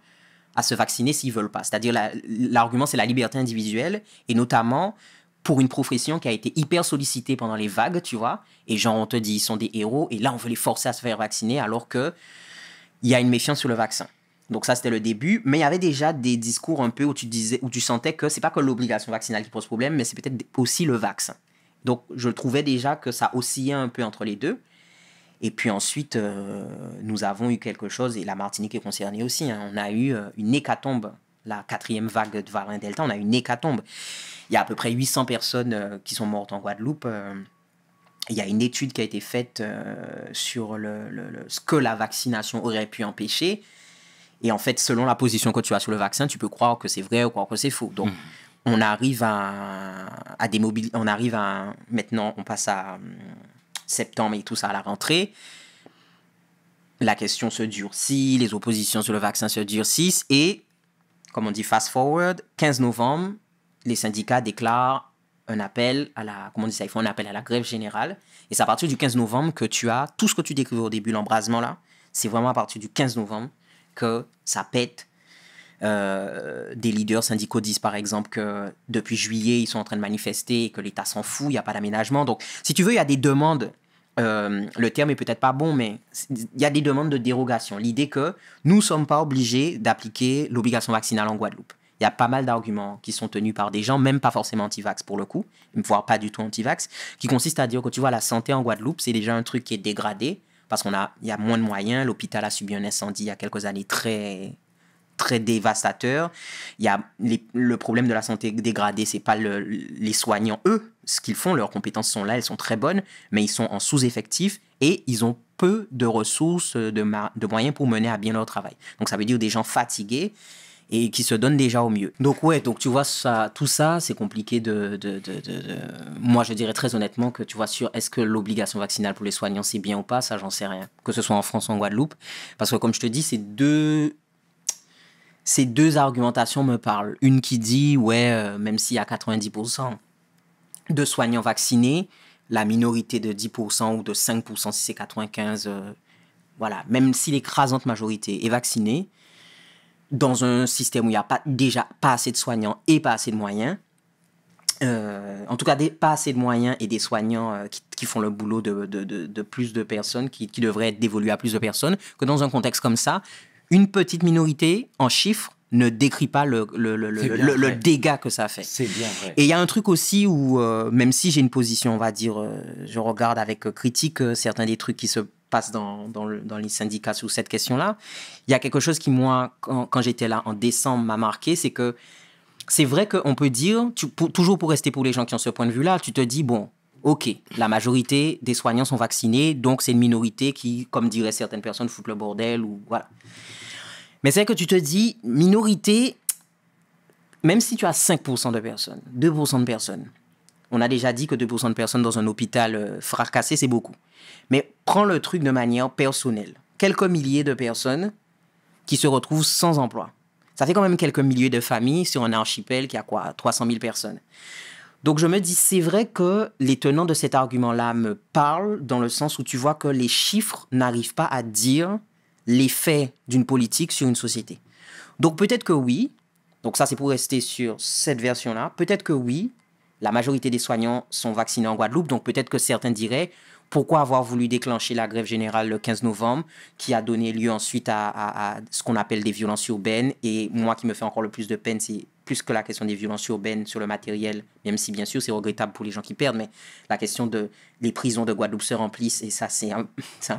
Speaker 2: à se vacciner s'ils veulent pas C'est-à-dire l'argument c'est la liberté individuelle et notamment pour une profession qui a été hyper sollicitée pendant les vagues, tu vois. Et genre, on te dit, ils sont des héros, et là, on veut les forcer à se faire vacciner, alors que il y a une méfiance sur le vaccin. Donc ça, c'était le début. Mais il y avait déjà des discours un peu où tu disais, où tu sentais que c'est pas que l'obligation vaccinale qui pose problème, mais c'est peut-être aussi le vaccin. Donc je trouvais déjà que ça oscillait un peu entre les deux. Et puis ensuite, euh, nous avons eu quelque chose, et la Martinique est concernée aussi, hein. on a eu euh, une hécatombe, la quatrième vague de variant Delta, on a eu une hécatombe. Il y a à peu près 800 personnes euh, qui sont mortes en Guadeloupe. il euh, y a une étude qui a été faite euh, sur le, ce que la vaccination aurait pu empêcher. Et en fait, selon la position que tu as sur le vaccin, tu peux croire que c'est vrai ou croire que c'est faux. Donc, hmm. on arrive à, démobiliser. On arrive à. Maintenant, on passe à hmm, septembre et tout ça à la rentrée. La question se durcit, les oppositions sur le vaccin se durcissent. Et, comme on dit, fast forward, 15 novembre, les syndicats déclarent un appel à la, comment un appel à la grève générale. Et c'est à partir du 15 novembre que tu as tout ce que tu découvres au début, l'embrasement là. C'est vraiment à partir du 15 novembre que ça pète. Euh, des leaders syndicaux disent par exemple que depuis juillet, ils sont en train de manifester et que l'État s'en fout, il n'y a pas d'aménagement. Donc, si tu veux, il y a des demandes. Euh, le terme est peut-être pas bon, mais il y a des demandes de dérogation. L'idée que nous ne sommes pas obligés d'appliquer l'obligation vaccinale en Guadeloupe il y a pas mal d'arguments qui sont tenus par des gens, même pas forcément anti-vax pour le coup, voire pas du tout anti-vax, qui consistent à dire que tu vois, la santé en Guadeloupe, c'est déjà un truc qui est dégradé parce qu'on a, y a moins de moyens. L'hôpital a subi un incendie il y a quelques années très très dévastateur. Il y a le problème de la santé dégradée, c'est pas les soignants eux, ce qu'ils font, leurs compétences sont là, elles sont très bonnes, mais ils sont en sous-effectif et ils ont peu de ressources, de, de moyens pour mener à bien leur travail. Donc ça veut dire des gens fatigués et qui se donnent déjà au mieux. Donc ouais, donc tu vois, ça, tout ça, c'est compliqué de, de, de, de, Moi, je dirais très honnêtement que tu vois, sur est-ce que l'obligation vaccinale pour les soignants, c'est bien ou pas, ça, j'en sais rien. Que ce soit en France ou en Guadeloupe. Parce que comme je te dis, c'est deux ces deux argumentations me parlent. Une qui dit, ouais, euh, même s'il y a 90% de soignants vaccinés, la minorité de 10% ou de 5% si c'est 95, euh, voilà, même si l'écrasante majorité est vaccinée, dans un système où il n'y a pas, déjà pas assez de soignants et pas assez de moyens, euh, en tout cas des, pas assez de moyens et des soignants euh, qui, qui, font le boulot de, de, de, plus de personnes, qui, qui, devraient être dévolus à plus de personnes, que dans un contexte comme ça, une petite minorité en chiffres ne décrit pas le, le, le, le dégât que ça fait. C'est bien vrai. Et il y a un truc aussi où, euh, même si j'ai une position, on va dire, je regarde avec critique certains des trucs qui se passe dans, dans, les syndicats sous cette question-là. Il y a quelque chose qui, moi, quand, j'étais là en décembre, m'a marqué, c'est que c'est vrai qu'on peut dire, toujours pour rester pour les gens qui ont ce point de vue-là, tu te dis, bon, ok, la majorité des soignants sont vaccinés, donc c'est une minorité qui, comme diraient certaines personnes, foutent le bordel ou voilà. Mais c'est vrai que tu te dis, minorité, même si tu as 5% de personnes, 2% de personnes, on a déjà dit que 2% de personnes dans un hôpital euh, fracassé, c'est beaucoup. Mais prends le truc de manière personnelle. Quelques milliers de personnes qui se retrouvent sans emploi. Ça fait quand même quelques milliers de familles sur un archipel qui a quoi 300 000 personnes. Donc je me dis, c'est vrai que les tenants de cet argument-là me parlent dans le sens où tu vois que les chiffres n'arrivent pas à dire l'effet d'une politique sur une société. Donc peut-être que oui, donc ça c'est pour rester sur cette version-là, peut-être que oui, la majorité des soignants sont vaccinés en Guadeloupe, donc peut-être que certains diraient pourquoi avoir voulu déclencher la grève générale le 15 novembre, qui a donné lieu ensuite à, ce qu'on appelle des violences urbaines. Et moi qui me fais encore le plus de peine, c'est plus que la question des violences urbaines sur le matériel, même si bien sûr c'est regrettable pour les gens qui perdent, mais la question de les prisons de Guadeloupe se remplissent, et ça c'est un,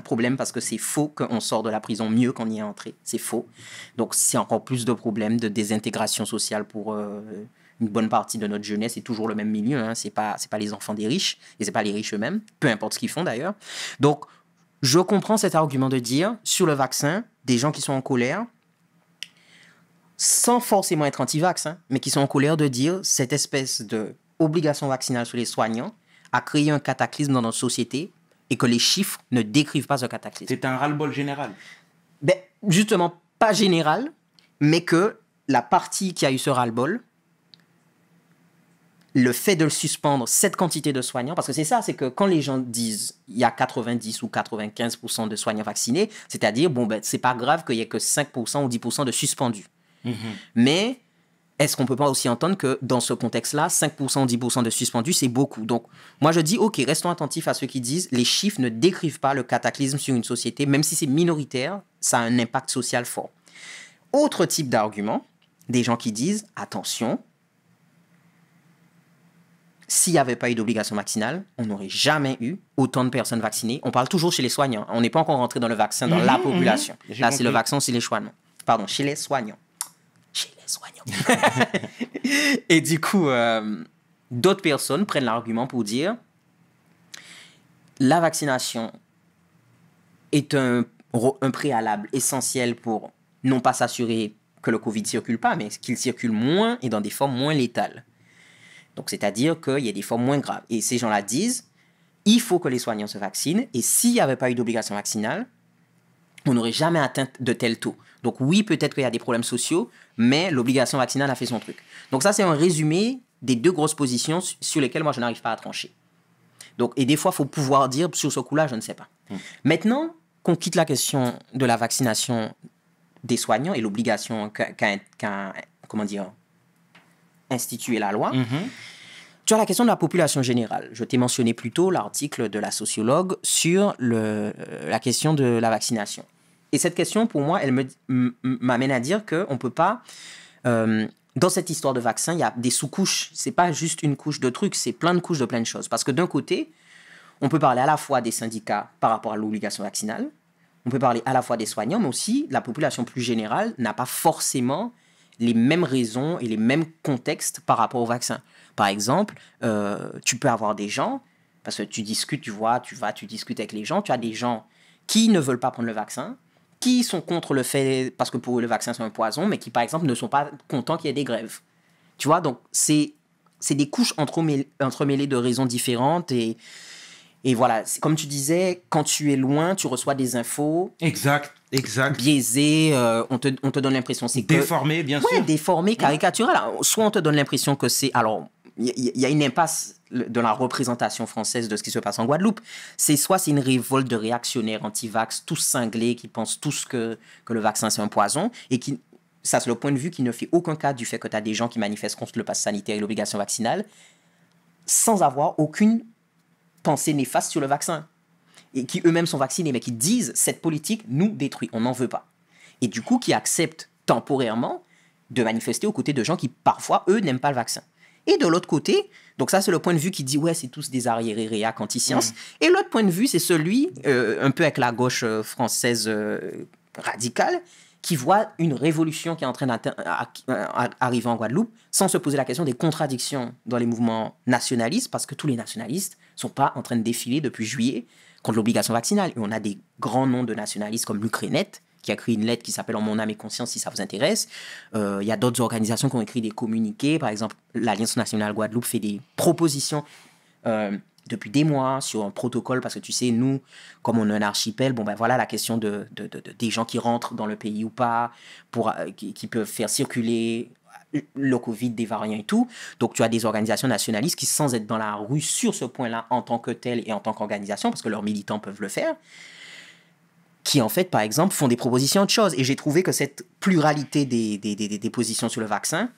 Speaker 2: [LAUGHS] problème parce que c'est faux qu'on sort de la prison mieux qu'on y est entré, c'est faux. Donc c'est encore plus de problèmes de désintégration sociale pour... Euh, une bonne partie de notre jeunesse est toujours le même milieu. Hein. C'est pas c'est pas les enfants des riches et c'est pas les riches eux-mêmes, peu importe ce qu'ils font d'ailleurs. Donc je comprends cet argument de dire sur le vaccin des gens qui sont en colère sans forcément être anti-vax, hein, mais qui sont en colère de dire cette espèce de obligation vaccinale sur les soignants a créé un cataclysme dans notre société et que les chiffres ne décrivent pas ce cataclysme. C'est un ras-le-bol général. Ben, justement, pas général, mais que la partie qui a eu ce ras-le-bol, le fait de le suspendre, cette quantité de soignants, parce que c'est ça, c'est que quand les gens disent il y a 90 ou 95% de soignants vaccinés, c'est-à-dire, bon, ben, c'est pas grave qu'il y ait que 5% ou 10% de suspendus. Mm-hmm. Mais est-ce qu'on peut pas aussi entendre que dans ce contexte-là, 5% ou 10% de suspendus, c'est beaucoup Donc, moi, je dis, OK, restons attentifs à ceux qui disent les chiffres ne décrivent pas le cataclysme sur une société, même si c'est minoritaire, ça a un impact social fort. Autre type d'argument, des gens qui disent attention, s'il n'y avait pas eu d'obligation vaccinale, on n'aurait jamais eu autant de personnes vaccinées. On parle toujours chez les soignants. On n'est pas encore rentré dans le vaccin, dans la mhm, mhm. population. Là, c'est le vaccin, c'est les soignants. Pardon, chez les soignants. Chez les soignants. [LAUGHS] Et du coup, euh, d'autres personnes prennent l'argument pour dire la vaccination est un, un préalable essentiel pour non pas s'assurer que le Covid circule pas, mais qu'il circule moins et dans des formes moins létales. Donc, c'est-à-dire qu'il y a des formes moins graves. Et ces gens-là disent, il faut que les soignants se vaccinent. Et s'il n'y avait pas eu d'obligation vaccinale, on n'aurait jamais atteint de tel taux. Donc oui, peut-être qu'il y a des problèmes sociaux, mais l'obligation vaccinale a fait son truc. Donc ça, c'est un résumé des deux grosses positions sur lesquelles moi, je n'arrive pas à trancher. Donc, et des fois, il faut pouvoir dire, sur ce coup-là, je ne sais pas. Mmh. Maintenant qu'on quitte la question de la vaccination des soignants et l'obligation qu'un comment dire, instituer la loi. tu mhm. as la question de la population générale, je t'ai mentionné plus tôt l'article de la sociologue sur le, euh, la question de la vaccination. Et cette question, pour moi, elle m'amène à dire qu'on ne peut pas... Euh, dans cette histoire de vaccin, il y a des sous-couches. C'est pas juste une couche de trucs, c'est plein de couches de plein de choses. Parce que d'un côté, on peut parler à la fois des syndicats par rapport à l'obligation vaccinale, on peut parler à la fois des soignants, mais aussi la population plus générale n'a pas forcément les mêmes raisons et les mêmes contextes par rapport au vaccin. Par exemple, euh, tu peux avoir des gens, parce que tu discutes, tu vois, tu vas, tu discutes avec les gens, tu as des gens qui ne veulent pas prendre le vaccin, qui sont contre le fait, parce que pour eux le vaccin c'est un poison, mais qui par exemple ne sont pas contents qu'il y ait des grèves. Tu vois, donc c'est des couches entremêlées de raisons différentes et et voilà, comme tu disais, quand tu es loin, tu reçois des infos. Exact, exact. Biaisées, euh, on, te, donne l'impression. c'est Déformé, bien sûr. Déformé, caricatural. soit on te donne l'impression que c'est. Alors, il y, a une impasse dans la représentation française de ce qui se passe en Guadeloupe. C'est soit c'est une révolte de réactionnaires anti-vax, tous cinglés, qui pensent tous que, que le vaccin c'est un poison, et qui, ça c'est le point de vue qui ne fait aucun cas du fait que tu as des gens qui manifestent contre le passe sanitaire et l'obligation vaccinale, sans avoir aucune pensées néfastes sur le vaccin, et qui eux-mêmes sont vaccinés, mais qui disent cette politique nous détruit, on n'en veut pas. Et du coup, qui acceptent temporairement de manifester aux côtés de gens qui parfois, eux, n'aiment pas le vaccin. Et de l'autre côté, donc ça c'est le point de vue qui dit ouais c'est tous des arriérés réac anti sciences mmh. Et l'autre point de vue c'est celui euh, un peu avec la gauche euh, française euh, radicale qui voit une révolution qui est en train d'arriver en Guadeloupe sans se poser la question des contradictions dans les mouvements nationalistes parce que tous les nationalistes sont pas en train de défiler depuis juillet contre l'obligation vaccinale. Et on a des grands noms de nationalistes comme l'Ukrainette, qui a écrit une lettre qui s'appelle En mon âme et conscience, si ça vous intéresse. Euh, il y a d'autres organisations qui ont écrit des communiqués. Par exemple, l'Alliance nationale Guadeloupe fait des propositions euh, depuis des mois sur un protocole, parce que tu sais, nous, comme on est un archipel, bon ben voilà la question de, des gens qui rentrent dans le pays ou pas, pour, euh, qui, peuvent faire circuler le Covid, des variants et tout. Donc, tu as des organisations nationalistes qui, sans être dans la rue sur ce point-là, en tant que tel et en tant qu'organisation, parce que leurs militants peuvent le faire, qui, en fait, par exemple, font des propositions de choses. Et j'ai trouvé que cette pluralité des, des, positions sur le vaccin,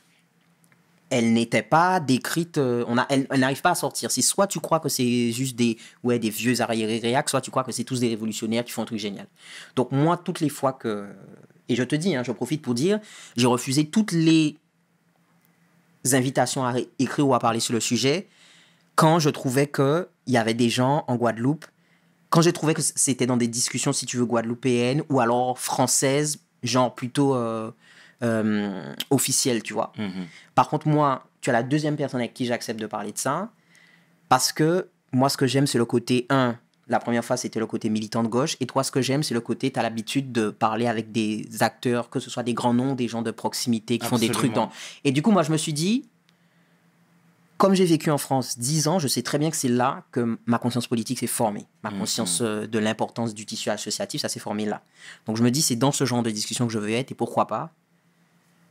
Speaker 2: elle n'était pas décrite. Euh, on elle, n'arrive pas à sortir. C'est soit tu crois que c'est juste des, ouais, des vieux arriérés réacs, soit tu crois que c'est tous des révolutionnaires qui font un truc génial. Donc moi, toutes les fois que et je te dis, hein, je profite pour dire, j'ai refusé toutes les invitations à écrire ou à parler sur le sujet quand je trouvais qu'il y avait des gens en Guadeloupe, quand j'ai trouvé que c'était dans des discussions, si tu veux, guadeloupéennes ou alors françaises, genre plutôt euh, euh officielles, tu vois. Mhm. Par contre, moi, tu as la deuxième personne avec qui j'accepte de parler de ça parce que moi, ce que j'aime, c'est le côté, 1 la première fois, c'était le côté militant de gauche. Et toi, ce que j'aime, c'est le côté, tu as l'habitude de parler avec des acteurs, que ce soit des grands noms, des gens de proximité qui font des trucs. Et du coup, moi, je me suis dit, comme j'ai vécu en France dix ans, je sais très bien que c'est là que ma conscience politique s'est formée. Ma mhm. conscience euh, de l'importance du tissu associatif, ça s'est formé là. Donc je me dis, c'est dans ce genre de discussion que je veux être et pourquoi pas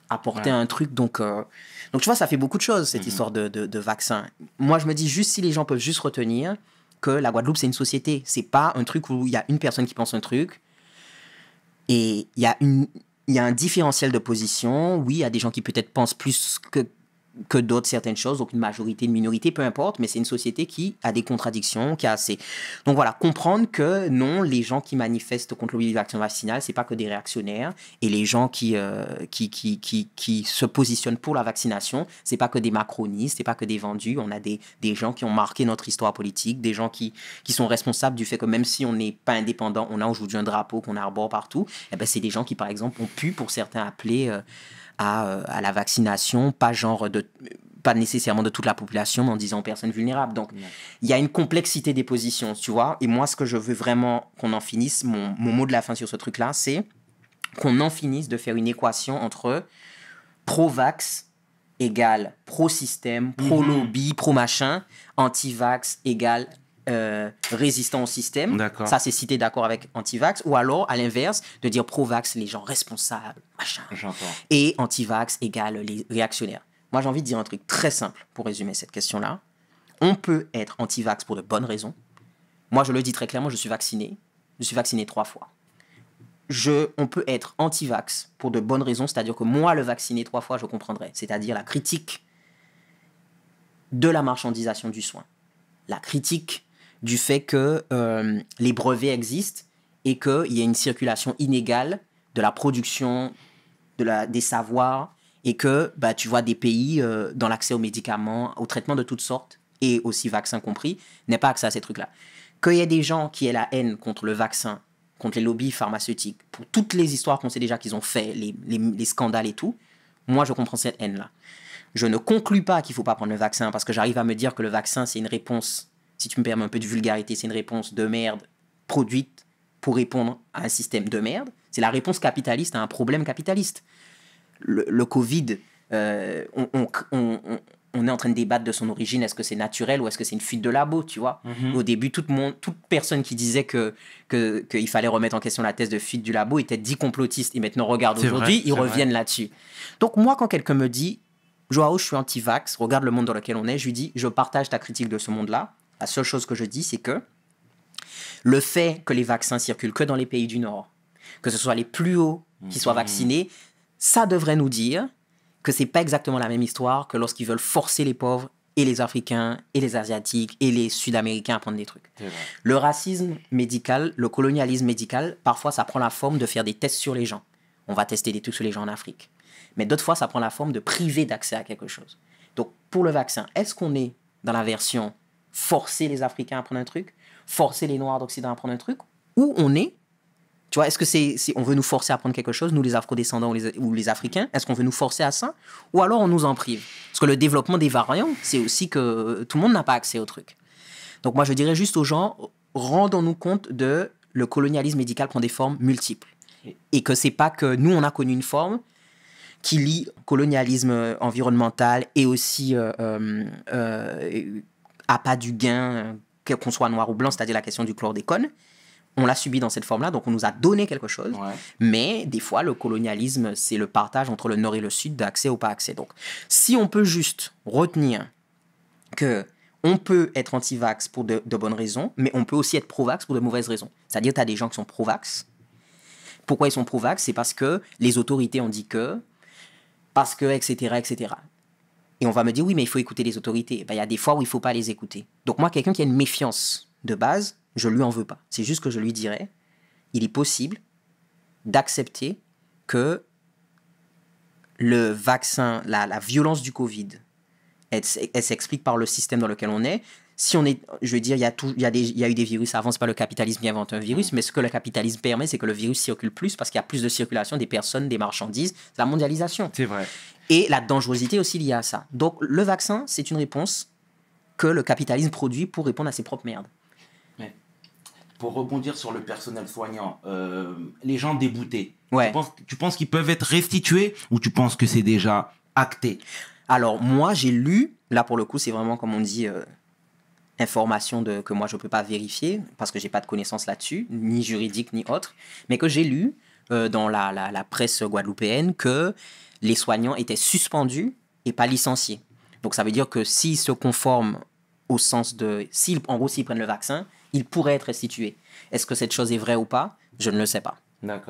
Speaker 2: apporter un truc. Donc, euh, donc tu vois, ça fait beaucoup de choses, cette mhm. histoire de, de vaccin. Moi, je me dis juste si les gens peuvent juste retenir, que la Guadeloupe, c'est une société. C'est pas un truc où il y a une personne qui pense un truc et il y a Il y a un différentiel de position. Oui, il y a des gens qui peut-être pensent plus que, que d'autres certaines choses, donc une majorité, une minorité, peu importe, mais c'est une société qui a des contradictions, qui a assez. Donc voilà, comprendre que non, les gens qui manifestent contre l'obligation vaccinale, c'est pas que des réactionnaires, et les gens euh, qui, qui, qui, qui, se positionnent pour la vaccination, c'est pas que des macronistes, c'est pas que des vendus, on a des, gens qui ont marqué notre histoire politique, des gens qui, qui sont responsables du fait que même si on n'est pas indépendant, on a aujourd'hui un drapeau qu'on arbore partout, et eh ben c'est des gens qui, par exemple, ont pu, pour certains, appeler... Euh, euh, à, la vaccination, pas genre de pas nécessairement de toute la population, mais en disant personnes vulnérables. Donc, il y a une complexité des positions, tu vois. Et moi, ce que je veux vraiment qu'on en finisse, mon, mon, mot de la fin sur ce truc-là, c'est qu'on en finisse de faire une équation entre pro-vax égale pro-système, pro-lobby, mhm. pro-machin, anti-vax égale euh, résistant au système. Ça, c'est cité d'accord avec anti-vax. Ou alors, à l'inverse, de dire pro-vax, les gens responsables, machin. Et anti-vax égale les réactionnaires. Moi, j'ai envie de dire un truc très simple pour résumer cette question-là. On peut être anti-vax pour de bonnes raisons. Moi, je le dis très clairement, je suis vacciné. Je suis vacciné trois fois. Je, on peut être anti-vax pour de bonnes raisons, c'est-à-dire que moi, le vacciner trois fois, je comprendrais. C'est-à-dire la critique de la marchandisation du soin, la critique du fait que euh, les brevets existent et qu'il y a une circulation inégale de la production, de la, des savoirs, et que bah, tu vois des pays euh, dans l'accès aux médicaments, aux traitements de toutes sortes, et aussi vaccins compris, n'aient pas accès à ces trucs-là. Qu'il y ait des gens qui aient la haine contre le vaccin, contre les lobbies pharmaceutiques, pour toutes les histoires qu'on sait déjà qu'ils ont fait, les, scandales et tout, moi je comprends cette haine-là. Je ne conclus pas qu'il ne faut pas prendre le vaccin, parce que j'arrive à me dire que le vaccin, c'est une réponse si tu me permets un peu de vulgarité, c'est une réponse de merde produite pour répondre à un système de merde. C'est la réponse capitaliste à un problème capitaliste. Le, Covid, euh, on, est en train de débattre de son origine. Est-ce que c'est naturel ou est-ce que c'est une fuite de labo, tu vois mhm. Au début, toute, toute personne qui disait qu'il que, que, fallait remettre en question la thèse de fuite du labo était dit complotiste. Et maintenant, regarde, aujourd'hui, ils reviennent là-dessus. Donc moi, quand quelqu'un me dit, Joao, je suis anti-vax, regarde le monde dans lequel on est, je lui dis, je partage ta critique de ce monde-là. La seule chose que je dis, c'est que le fait que les vaccins circulent que dans les pays du Nord, que ce soit les plus hauts qui soient mhm. vaccinés, ça devrait nous dire que ce n'est pas exactement la même histoire que lorsqu'ils veulent forcer les pauvres et les Africains et les Asiatiques et les Sud-Américains à prendre des trucs. Le racisme médical, le colonialisme médical, parfois ça prend la forme de faire des tests sur les gens. On va tester des trucs sur les gens en Afrique. Mais d'autres fois, ça prend la forme de priver d'accès à quelque chose. Donc pour le vaccin, est-ce qu'on est dans la version forcer les Africains à prendre un truc, forcer les Noirs d'Occident à prendre un truc, où on est. Tu vois, est-ce que c'est, on veut nous forcer à prendre quelque chose, nous les Afro-descendants ou les, Africains Est-ce qu'on veut nous forcer à ça Ou alors on nous en prive Parce que le développement des variants, c'est aussi que tout le monde n'a pas accès au truc. Donc moi, je dirais juste aux gens, rendons-nous compte de le colonialisme médical prend des formes multiples. Et que c'est pas que nous, on a connu une forme qui lie colonialisme environnemental et aussi euh, euh, euh, pas du gain, euh, qu'on soit noir ou blanc, c'est-à-dire la question du chlordécone. On l'a subi dans cette forme-là, donc on nous a donné quelque chose. Mais des fois, le colonialisme, c'est le partage entre le nord et le sud d'accès ou pas accès. Donc, si on peut juste retenir que on peut être anti-vax pour de, bonnes raisons, mais on peut aussi être pro-vax pour de mauvaises raisons. C'est-à-dire, tu as des gens qui sont pro-vax. Pourquoi ils sont pro-vax C'est parce que les autorités ont dit que, parce que, etc., etc. Et on va me dire, oui, mais il faut écouter les autorités. Ben, il y a des fois où il ne faut pas les écouter. Donc moi, quelqu'un qui a une méfiance de base, je ne lui en veux pas. C'est juste que je lui dirais, il est possible d'accepter que le vaccin, la, violence du Covid, elle s'explique par le système dans lequel on est, si on est, je veux dire, il y a tout, il y a des, il y a eu des virus avant, c'est pas le capitalisme qui invente un virus, mm. mais ce que le capitalisme permet, c'est que le virus circule plus parce qu'il y a plus de circulation des personnes, des marchandises, la mondialisation. C'est vrai. Et la dangerosité aussi liée à ça. Donc le vaccin, c'est une réponse que le capitalisme produit
Speaker 1: pour répondre à ses propres merdes. Pour rebondir sur le personnel soignant, euh, les gens déboutés, ouais. tu penses, qu'ils peuvent être restitués ou tu penses que c'est déjà acté Alors moi, j'ai lu, là pour le coup, c'est vraiment comme on dit. Euh,
Speaker 2: information de, que moi je ne peux pas vérifier parce que j'ai pas de connaissances là-dessus, ni juridique ni autre, mais que j'ai lu euh, dans la, presse guadeloupéenne que les soignants étaient suspendus et pas licenciés. Donc ça veut dire que s'ils se conforment au sens de, s'ils, en gros s'ils prennent le vaccin, ils pourraient être restitués. Est-ce que cette chose est vraie ou pas Je ne le sais pas.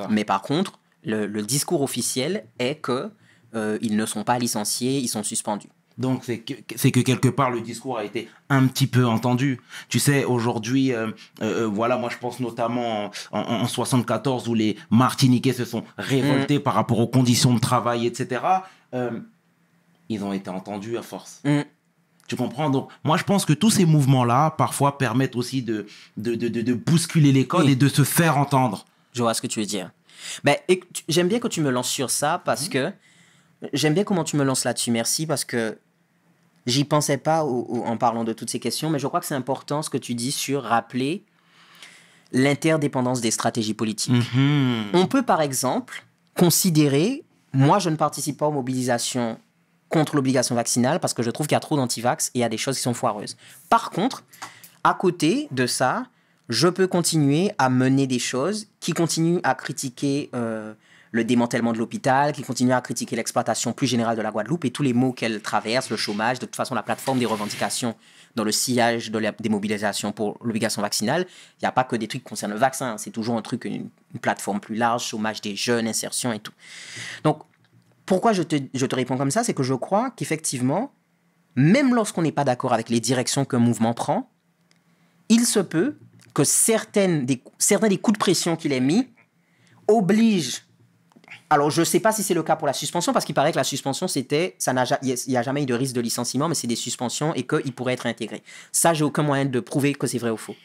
Speaker 2: Mais par contre, le, discours officiel est que euh, ils ne sont pas licenciés, ils sont suspendus.
Speaker 1: Donc c'est que, quelque part le discours a été un petit peu entendu. Tu sais, aujourd'hui, euh, euh, euh, voilà, moi je pense notamment en, 74 où les Martiniquais se sont révoltés mm. par rapport aux conditions de travail, etc. ils ont été entendus à force. Mm. Tu comprends Donc, moi, je pense que tous ces mouvements-là, parfois, permettent aussi de, de, bousculer les codes et de se faire entendre.
Speaker 2: Je vois ce que tu veux dire. Ben, j'aime bien que tu me lances sur ça parce mmh. que j'aime bien comment tu me lances là-dessus. Merci parce que J'y pensais pas en parlant de toutes ces questions, mais je crois que c'est important ce que tu dis sur rappeler l'interdépendance des stratégies politiques.
Speaker 1: Mhm. On
Speaker 2: peut par exemple considérer, moi je ne participe pas aux mobilisations contre l'obligation vaccinale parce que je trouve qu'il y a trop d'antivax et il y a des choses qui sont foireuses. Par contre, à côté de ça, je peux continuer à mener des choses qui continuent à critiquer euh, le démantèlement de l'hôpital, qui continue à critiquer l'exploitation plus générale de la Guadeloupe et tous les maux qu'elle traverse, le chômage, de toute façon la plateforme des revendications dans le sillage de la démobilisation pour l'obligation vaccinale, il n'y a pas que des trucs qui concernent le vaccin, hein. c'est toujours un truc, une, plateforme plus large, chômage des jeunes, insertion et tout. Donc, pourquoi je te, je te réponds comme ça, c'est que je crois qu'effectivement, même lorsqu'on n'est pas d'accord avec les directions qu'un mouvement prend, il se peut que certaines des, certains des coups de pression qu'il a mis obligent alors, je ne sais pas si c'est le cas pour la suspension, parce qu'il paraît que la suspension, c'était, ça n'a, il n'y a jamais eu de risque de licenciement, mais c'est des suspensions et qu'ils pourrait être intégré. Ça, j'ai aucun moyen de prouver que c'est vrai ou faux.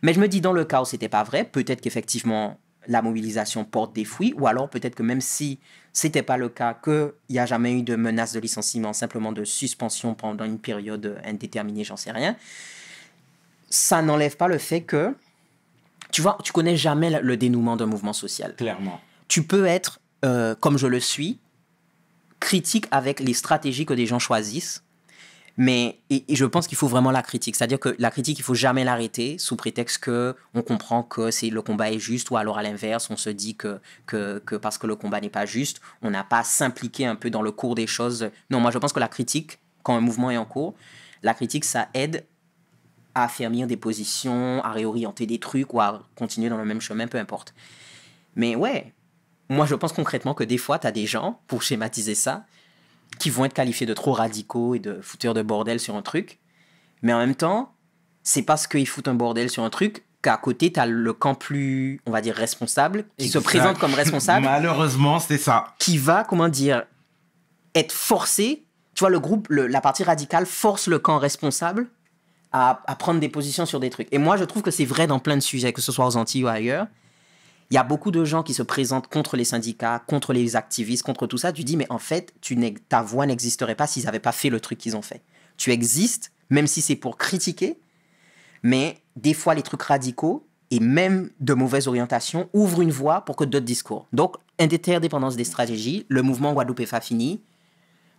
Speaker 2: Mais je me dis, dans le cas où c'était pas vrai, peut-être qu'effectivement, la mobilisation porte des fruits, ou alors peut-être que même si c'était pas le cas, qu'il n'y a jamais eu de menace de licenciement, simplement de suspension pendant une période indéterminée, j'en sais rien, ça n'enlève pas le fait que, tu vois, tu connais jamais le dénouement d'un mouvement social. Clairement. Tu peux être euh, comme je le suis, critique avec les stratégies que des gens choisissent. Mais et, je pense qu'il faut vraiment la critique. C'est-à-dire que la critique, il faut jamais l'arrêter sous prétexte que on comprend que c'est le combat est juste ou alors à l'inverse, on se dit que, que, que, parce que le combat n'est pas juste, on n'a pas s'impliquer un peu dans le cours des choses. Non, moi je pense que la critique, quand un mouvement est en cours, la critique, ça aide à affermir des positions, à réorienter des trucs ou à continuer dans le même chemin, peu importe. Mais ouais, moi, je pense concrètement que des fois, tu as des gens, pour schématiser ça, qui vont être qualifiés de trop radicaux et de fouteurs de bordel sur un truc. Mais en même temps, c'est parce qu'ils foutent un bordel sur un truc qu'à côté, tu as le camp plus, on va dire, responsable, qui se présente comme responsable. [LAUGHS] Malheureusement, c'est ça. Qui va, comment dire, être forcé. Tu vois, le groupe, la partie radicale force le camp responsable à, prendre des positions sur des trucs. Et moi, je trouve que c'est vrai dans plein de sujets, que ce soit aux Antilles ou ailleurs. Il y a beaucoup de gens qui se présentent contre les syndicats, contre les activistes, contre tout ça. Tu dis, mais en fait, tu ta voix n'existerait pas s'ils n'avaient pas fait le truc qu'ils ont fait. Tu existes, même si c'est pour critiquer, mais des fois, les trucs radicaux et même de mauvaise orientation ouvrent une voie pour que d'autres discours. Donc, interdépendance des stratégies, le mouvement Guadeloupe fini.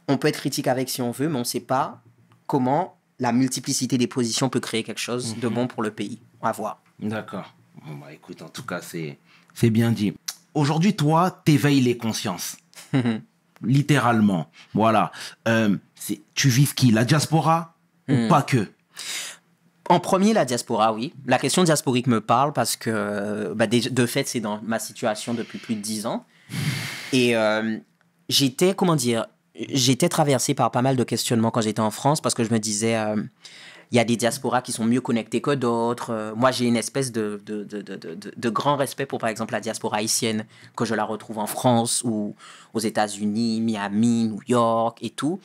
Speaker 2: On peut être critique avec si on veut, mais on ne sait pas comment la multiplicité des positions peut créer quelque chose de mhm. bon pour le pays.
Speaker 1: On va voir. D'accord. Bon, bah, écoute, en tout cas, c'est, c'est bien dit. Aujourd'hui, toi, t'éveilles les consciences. [LAUGHS] Littéralement. Voilà. Euh, tu vives qui La diaspora ou hmm. pas que
Speaker 2: en premier, la diaspora, oui. La question diasporique me parle parce que, euh, bah, de fait, c'est dans ma situation depuis plus de dix ans. Et euh, j'étais, comment dire, j'étais traversé par pas mal de questionnements quand j'étais en France parce que je me disais, il y a des diasporas qui sont mieux connectées que d'autres. Euh, moi, j'ai une espèce de de, de, de, de, grand respect pour, par exemple, la diaspora haïtienne, que je la retrouve en France ou aux États-Unis, Miami, New York et tout.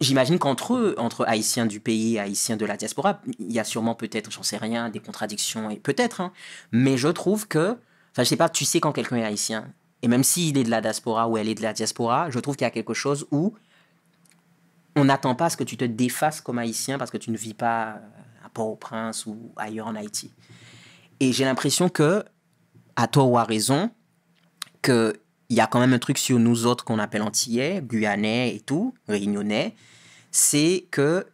Speaker 2: J'imagine qu'entre eux, entre haïtiens du pays et haïtiens de la diaspora, il y a sûrement peut-être, j'en sais rien, des contradictions, et peut-être, hein. mais je trouve que, enfin, je sais pas, tu sais quand quelqu'un est haïtien. Et même s'il est de la diaspora ou elle est de la diaspora, je trouve qu'il y a quelque chose où on n'attend pas à ce que tu te défasses comme haïtien parce que tu ne vis pas euh, à Port-au-Prince ou ailleurs en Haïti. Et j'ai l'impression que, à toi ou à raison, qu'il y a quand même un truc sur nous autres qu'on appelle antillais, guyanais et tout, réunionnais, c'est que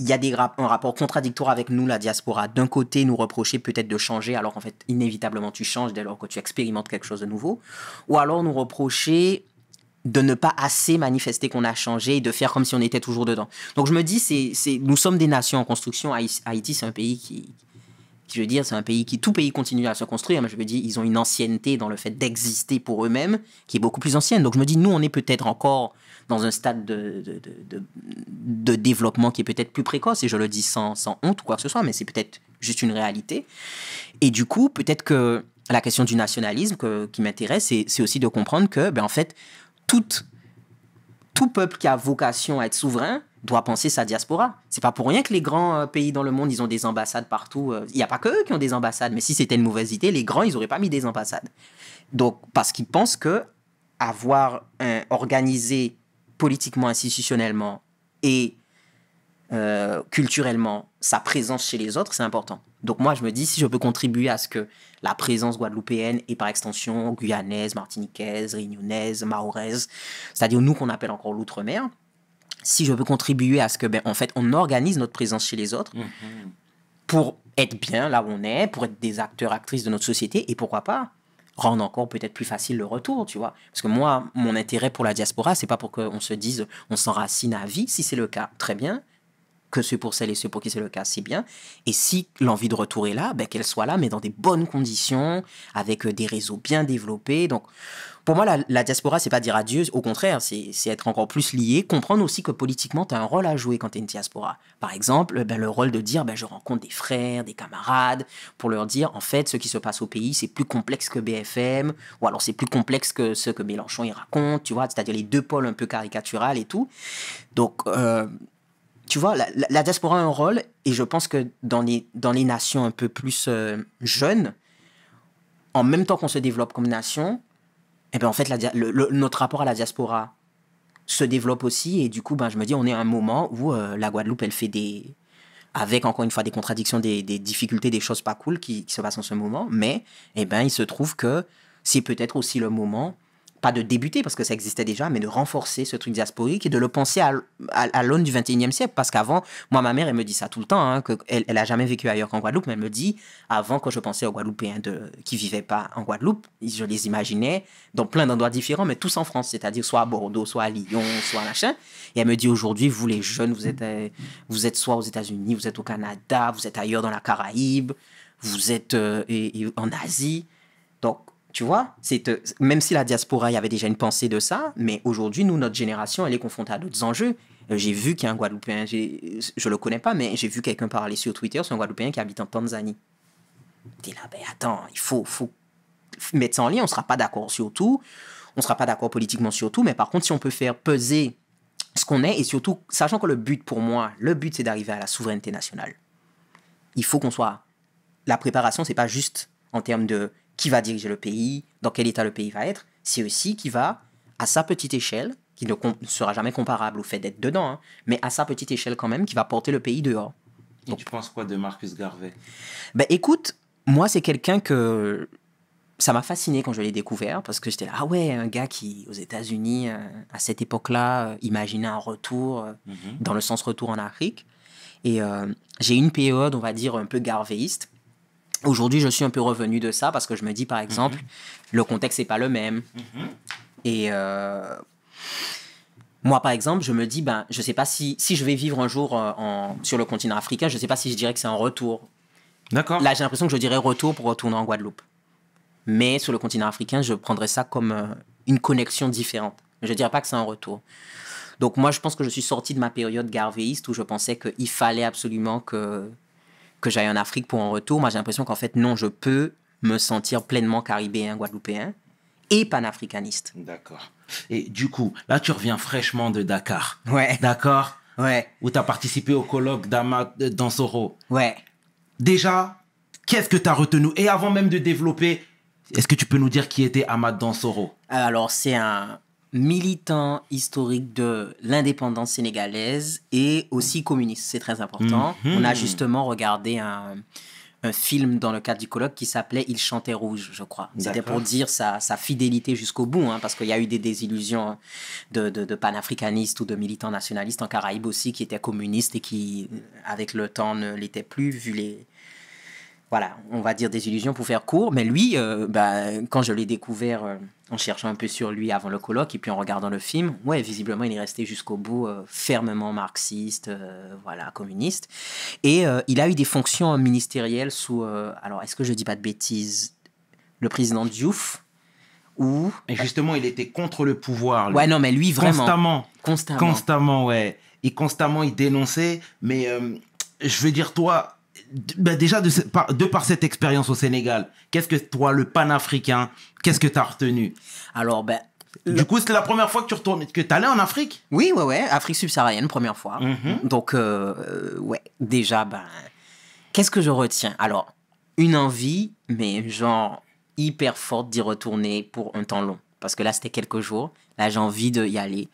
Speaker 2: il y a des un rapport contradictoire avec nous, la diaspora. D'un côté, nous reprocher peut-être de changer, alors qu'en fait, inévitablement, tu changes dès lors que tu expérimentes quelque chose de nouveau. Ou alors nous reprocher de ne pas assez manifester qu'on a changé et de faire comme si on était toujours dedans. Donc je me dis, c'est, c'est, nous sommes des nations en construction. Haïti, c'est un pays qui, je veux dire, c'est un pays qui, tout pays continue à se construire, mais je veux dire, ils ont une ancienneté dans le fait d'exister pour eux-mêmes qui est beaucoup plus ancienne. Donc je me dis, nous, on est peut-être encore dans un stade de, de, développement qui est peut-être plus précoce, et je le dis sans, honte ou quoi que ce soit, mais c'est peut-être juste une réalité. Et du coup, peut-être que la question du nationalisme qui m'intéresse, c'est, aussi de comprendre que, ben, en fait, tout tout peuple qui a vocation à être souverain doit penser sa diaspora. C'est pas pour rien que les grands euh, pays dans le monde, ils ont des ambassades partout. Euh, il n'y a pas que eux qui ont des ambassades, mais si c'était une mauvaise idée, les grands, ils n'auraient pas mis des ambassades. Donc, parce qu'ils pensent que avoir organisé politiquement, institutionnellement et euh, culturellement, sa présence chez les autres, c'est important. Donc moi, je me dis, si je peux contribuer à ce que la présence guadeloupéenne et par extension guyanaise, martiniquaise, réunionnaise, mahoraise, c'est-à-dire nous qu'on appelle encore l'outre-mer, si je peux contribuer à ce que, ben, en fait, on organise notre présence chez les autres mhm. pour être bien là où on est, pour être des acteurs, actrices de notre société, et pourquoi pas rendre encore peut-être plus facile le retour, tu vois. Parce que moi, mon intérêt pour la diaspora, c'est pas pour qu'on se dise on s'enracine à vie. Si c'est le cas, très bien que ceux pour celles et ceux pour qui c'est le cas, c'est bien. Et si l'envie de retour est là, ben, qu'elle soit là, mais dans des bonnes conditions, avec euh, des réseaux bien développés. Donc, pour moi, la, la diaspora, c'est pas dire adieu, au contraire, c'est être encore plus lié, comprendre aussi que politiquement, tu as un rôle à jouer quand tu es une diaspora. Par exemple, euh, ben, le rôle de dire, ben, je rencontre des frères, des camarades, pour leur dire, en fait, ce qui se passe au pays, c'est plus complexe que BFM, ou alors c'est plus complexe que ce que Mélenchon y raconte, tu vois, c'est-à-dire les deux pôles un peu caricatural et tout. Donc, euh, tu vois, la, diaspora a un rôle, et je pense que dans les, dans les nations un peu plus euh, jeunes, en même temps qu'on se développe comme nation, et eh ben en fait, notre rapport à la diaspora se développe aussi, et du coup, ben, je me dis, on est à un moment où euh, la Guadeloupe, elle fait des. avec encore une fois des contradictions, des, des difficultés, des choses pas cool qui, se passent en ce moment, mais eh ben, il se trouve que c'est peut-être aussi le moment pas de débuter parce que ça existait déjà, mais de renforcer ce truc diasporique et de le penser à, l'aune du 21e siècle. Parce qu'avant, moi, ma mère, elle me dit ça tout le temps, hein, qu'elle elle jamais vécu ailleurs qu'en Guadeloupe, mais elle me dit, avant, quand je pensais aux Guadeloupéens de, qui vivaient pas en Guadeloupe, je les imaginais dans plein d'endroits différents, mais tous en France, c'est-à-dire soit à Bordeaux, soit à Lyon, soit à machin. Et elle me dit aujourd'hui, vous les jeunes, vous êtes, euh, vous êtes soit aux États-Unis, vous êtes au Canada, vous êtes ailleurs dans la Caraïbe, vous êtes euh, en Asie. Tu vois, c'est euh, même si la diaspora, il y avait déjà une pensée de ça, mais aujourd'hui, nous, notre génération, elle est confrontée à d'autres enjeux. Euh, j'ai vu qu'un y a Guadeloupéen, je le connais pas, mais j'ai vu quelqu'un parler sur Twitter sur un Guadeloupéen qui habite en Tanzanie. dit là, ben attends, il faut, faut mettre ça en lien, on ne sera pas d'accord sur tout, on sera pas d'accord politiquement sur tout, mais par contre, si on peut faire peser ce qu'on est, et surtout, sachant que le but pour moi, le but c'est d'arriver à la souveraineté nationale. Il faut qu'on soit. La préparation, c'est pas juste en termes de qui va diriger le pays, dans quel état le pays va être, c'est aussi qui va, à sa petite échelle, qui ne sera jamais comparable au fait d'être dedans, hein, mais à sa petite échelle quand même, qui va porter le pays dehors. Et tu penses quoi de Marcus Garvey Ben écoute, moi c'est quelqu'un que ça m'a fasciné quand je l'ai découvert parce que j'étais là, ah ouais, un gars qui, aux États-Unis, euh, à cette époque-là, euh, imaginait un retour, euh, mhm. dans le sens retour en Afrique. Et j'ai une période, on va dire, un peu garveyiste, Aujourd'hui, je suis un peu revenu de ça parce que je me dis, par exemple, mhm. le contexte n'est pas le même. Mhm. Et euh, moi, par exemple, je me dis, ben, je ne sais pas si, si je vais vivre un jour euh, en, sur le continent africain, je ne sais pas si je dirais que c'est un retour. D'accord. Là, j'ai l'impression que je dirais retour pour retourner en Guadeloupe. Mais sur le continent africain, je prendrais ça comme euh, une connexion différente. Je ne dirais pas que c'est un retour. Donc moi, je pense que je suis sorti de ma période garvéiste où je pensais qu'il fallait absolument que que j'aille en Afrique pour un retour, moi j'ai l'impression qu'en fait, non, je peux
Speaker 1: me sentir pleinement caribéen, guadeloupéen et panafricaniste. D'accord. Et du coup, là, tu reviens fraîchement de Dakar. Ouais. D'accord Ouais. Où tu as participé au colloque d'Amad euh, Dansoro. Ouais. Déjà, qu'est-ce que tu as retenu Et avant même de développer, est-ce que tu peux nous dire qui était Ahmad Dansoro euh, Alors, c'est un,
Speaker 2: militant historique de l'indépendance sénégalaise et aussi communiste. C'est très important. Mhm. On a justement regardé un, film dans le cadre du colloque qui s'appelait Il chantait rouge, je crois. C'était pour dire sa, sa fidélité jusqu'au bout, hein, parce qu'il y a eu des désillusions hein, de, de, panafricanistes ou de militants nationalistes en Caraïbes aussi qui étaient communistes et qui, euh, avec le temps, ne l'étaient plus, vu les, voilà, on va dire des illusions pour faire court, mais lui, euh, bah, quand je l'ai découvert euh, en cherchant un peu sur lui avant le colloque et puis en regardant le film, ouais, visiblement, il est resté jusqu'au bout euh, fermement marxiste, voilà, communiste. Et il a eu des fonctions ministérielles sous, alors, est-ce que je dis pas de bêtises,
Speaker 1: le président Diouf ou... Mais justement, il était contre le pouvoir. Ouais, non, mais lui, vraiment. Constamment. Constamment. Constamment, ouais. Et constamment, il dénonçait, mais je veux dire, toi, bah, déjà de, par, de par cette expérience au Sénégal, qu'est-ce que toi, le panafricain, qu'est-ce que tu as retenu Alors, ben, du coup, c'est la première fois que tu retournes, que tu en Afrique Oui, ouais, ouais, Afrique subsaharienne, première fois. Mhm. Donc, euh,
Speaker 2: ouais, déjà, ben, qu'est-ce que je retiens Alors, une envie, mais genre hyper forte d'y retourner pour un temps long. Parce que là, c'était quelques jours. Là, j'ai envie d'y aller.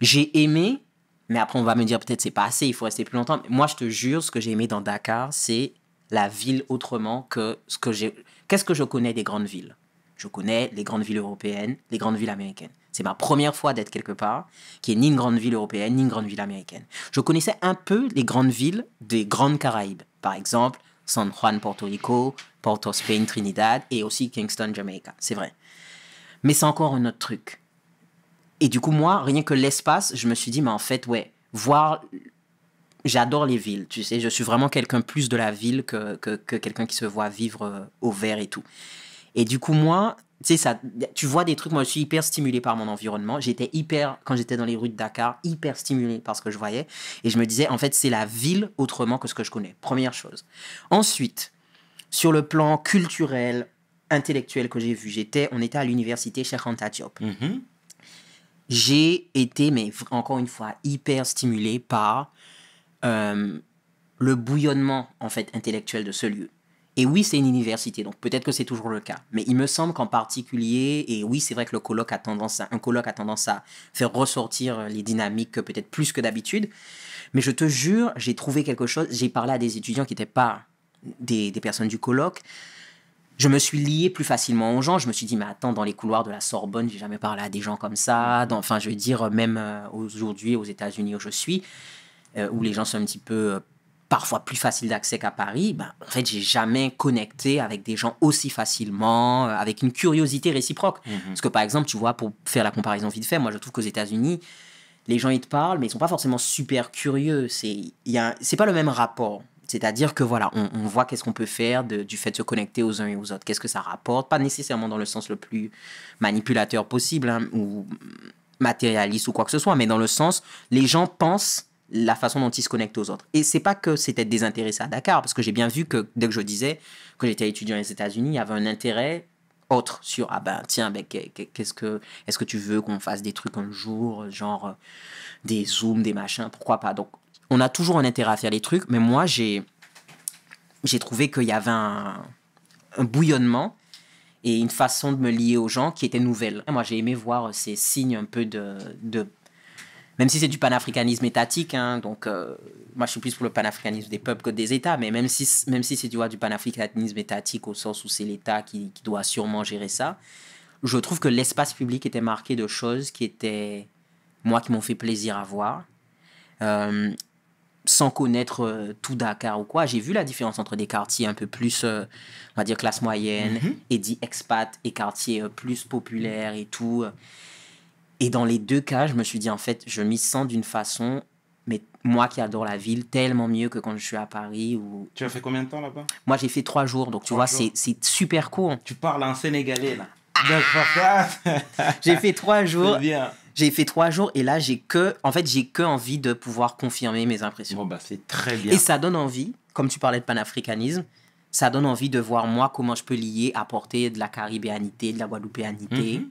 Speaker 2: J'ai aimé mais après, on va me dire peut-être c'est pas assez, il faut rester plus longtemps. Mais moi, je te jure, ce que j'ai aimé dans Dakar, c'est la ville autrement que ce que j'ai. Qu'est-ce que je connais des grandes villes Je connais les grandes villes européennes, les grandes villes américaines. C'est ma première fois d'être quelque part qui est ni une grande ville européenne, ni une grande ville américaine. Je connaissais un peu les grandes villes des grandes Caraïbes. Par exemple, San Juan, Porto Rico, Porto Spain, Trinidad et aussi Kingston, Jamaica. C'est vrai. Mais c'est encore un autre truc. Et du coup, moi, rien que l'espace, je me suis dit, mais en fait, ouais, voir. J'adore les villes, tu sais, je suis vraiment quelqu'un plus de la ville que, quelqu'un qui se voit vivre euh, au vert et tout. Et du coup, moi, tu ça, tu vois des trucs, moi je suis hyper stimulé par mon environnement. J'étais hyper, quand j'étais dans les rues de Dakar, hyper stimulé par ce que je voyais. Et je me disais, en fait, c'est la ville autrement que ce que je connais. Première chose. Ensuite, sur le plan culturel, intellectuel que j'ai vu, j'étais, on était à l'université Cheikh Anta Diop. Mm-hmm j'ai été, mais encore une fois, hyper stimulé par euh, le bouillonnement en fait intellectuel de ce lieu. Et oui, c'est une université, donc peut-être que c'est toujours le cas. Mais il me semble qu'en particulier, et oui, c'est vrai que le colloque a tendance à, un colloque a tendance à faire ressortir euh, les dynamiques euh, peut-être plus que d'habitude. Mais je te jure, j'ai trouvé quelque chose. J'ai parlé à des étudiants qui n'étaient pas des, personnes du colloque je me suis lié plus facilement aux gens. Je me suis dit, mais attends, dans les couloirs de la Sorbonne, j'ai jamais parlé à des gens comme ça. Dans, enfin, je veux dire, même euh, aujourd'hui aux États-Unis où je suis, euh, où les gens sont un petit peu euh, parfois plus faciles d'accès qu'à Paris, ben, en fait, j'ai jamais connecté avec des gens aussi facilement, avec une curiosité réciproque. Mhm. Parce que par exemple, tu vois, pour faire la comparaison vite fait, moi, je trouve qu'aux États-Unis, les gens ils te parlent, mais ils sont pas forcément super curieux. C'est, il c'est pas le même rapport. C'est-à-dire que voilà, on, voit qu'est-ce qu'on peut faire du fait de se connecter aux uns et aux autres, qu'est-ce que ça rapporte, pas nécessairement dans le sens le plus manipulateur possible hein, ou matérialiste ou quoi que ce soit, mais dans le sens, les gens pensent la façon dont ils se connectent aux autres. Et c'est pas que c'était désintéressé à Dakar, parce que j'ai bien vu que dès que je disais que j'étais étudiant aux États-Unis, il y avait un intérêt autre sur ah ben tiens ben, qu'est-ce que est-ce que tu veux qu'on fasse des trucs un jour genre euh, des zooms des machins pourquoi pas donc on a toujours un intérêt à faire les trucs, mais moi, j'ai, j'ai trouvé qu'il y avait un, bouillonnement et une façon de me lier aux gens qui était nouvelle. Moi, j'ai aimé voir ces signes un peu de. de même si c'est du panafricanisme étatique, hein, donc euh, moi je suis plus pour le panafricanisme des peuples que des États, mais même si, même si c'est du, du panafricanisme étatique au sens où c'est l'État qui, doit sûrement gérer ça, je trouve que l'espace public était marqué de choses qui étaient, moi, qui m'ont fait plaisir à voir. Euh, sans connaître euh, tout Dakar ou quoi, j'ai vu la différence entre des quartiers un peu plus, euh, on va dire, classe moyenne, mhm. et dit expats et quartiers euh, plus populaires et tout. Et dans les deux cas, je me suis dit, en fait, je m'y sens d'une façon, mais moi qui adore la ville, tellement mieux que quand je suis à Paris. Ou... Tu as fait combien de temps là-bas Moi, j'ai fait trois jours, donc tu vois, c'est super
Speaker 1: court. Tu parles en sénégalais, là. [LAUGHS]
Speaker 2: j'ai fait trois [LAUGHS] jours. Bien. J'ai fait trois jours et là, j'ai que, en fait, j'ai que envie de pouvoir confirmer mes impressions. Bon, bah, c'est très bien. Et ça donne envie, comme tu parlais de panafricanisme, ça donne envie de voir moi comment je peux lier, apporter de la caribéanité, de la guadeloupéanité. Mhm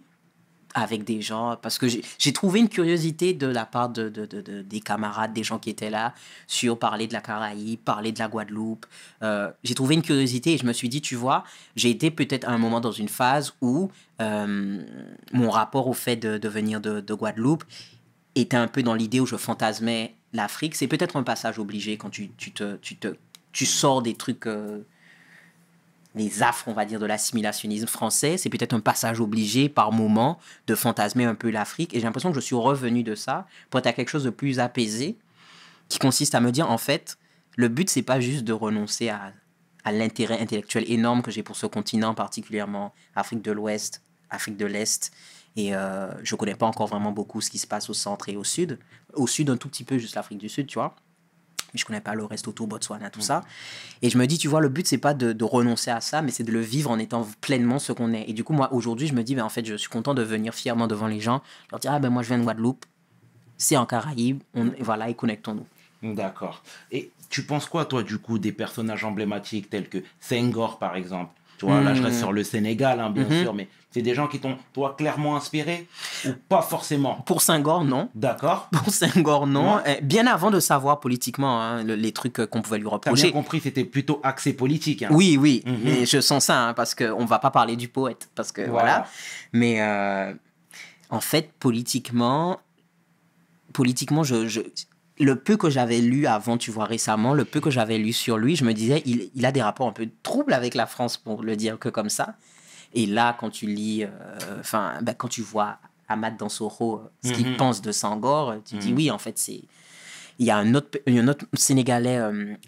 Speaker 2: avec des gens, parce que j'ai trouvé une curiosité de la part de, des camarades, des gens qui étaient là, sur parler de la Caraïbe, parler de la Guadeloupe. Euh, j'ai trouvé une curiosité et je me suis dit, tu vois, j'ai été peut-être à un moment dans une phase où euh, mon rapport au fait de, venir de, Guadeloupe était un peu dans l'idée où je fantasmais l'Afrique. C'est peut-être un passage obligé quand tu, tu te, tu, te, tu sors des trucs... Euh, les affres, on va dire, de l'assimilationnisme français. C'est peut-être un passage obligé par moment de fantasmer un peu l'Afrique. Et j'ai l'impression que je suis revenu de ça pour être à quelque chose de plus apaisé, qui consiste à me dire, en fait, le but, c'est pas juste de renoncer à, l'intérêt intellectuel énorme que j'ai pour ce continent, particulièrement Afrique de l'Ouest, Afrique de l'Est. Et euh, je connais pas encore vraiment beaucoup ce qui se passe au centre et au sud. Au sud, un tout petit peu, juste l'Afrique du Sud, tu vois mais je connais pas le reste autour, Botswana, tout mm. ça. Et je me dis, tu vois, le but, c'est pas de, renoncer à ça, mais c'est de le vivre en étant pleinement ce qu'on est. Et du coup, moi, aujourd'hui, je me dis, ben, en fait, je suis content de venir fièrement devant les gens, leur dire, ah ben moi, je viens de Guadeloupe, c'est en Caraïbe, voilà, et connectons-nous. D'accord.
Speaker 1: Et tu penses quoi, toi, du coup, des personnages emblématiques tels que Senghor, par exemple tu vois, là, je reste hmm. sur le Sénégal, hein, bien mhm. sûr, mais c'est des gens qui t'ont, clairement inspiré ou pas forcément Pour Senghor, non. D'accord. [LAUGHS] Pour Senghor, non. Eh, bien avant de savoir politiquement hein, les
Speaker 2: trucs euh, qu'on pouvait lui reprocher. j'ai
Speaker 1: compris, c'était plutôt axé politique. Hein. Oui, oui. Mais mhm. je
Speaker 2: sens ça, parce qu'on ne va pas parler du poète, parce que voilà. Mais euh, en fait, politiquement, politiquement, je le peu que j'avais lu avant, tu vois, récemment, le peu que j'avais lu sur lui, je me disais, il, a des rapports un peu troubles avec la France, pour le dire que comme ça. Et là, quand tu lis, euh, enfin, bah, quand tu vois Ahmad Dansoro, euh, ce qu'il mhm. pense de Sangor, euh, tu dis, mhm. oui, en fait, c'est. Il y a un autre, un autre Sénégalais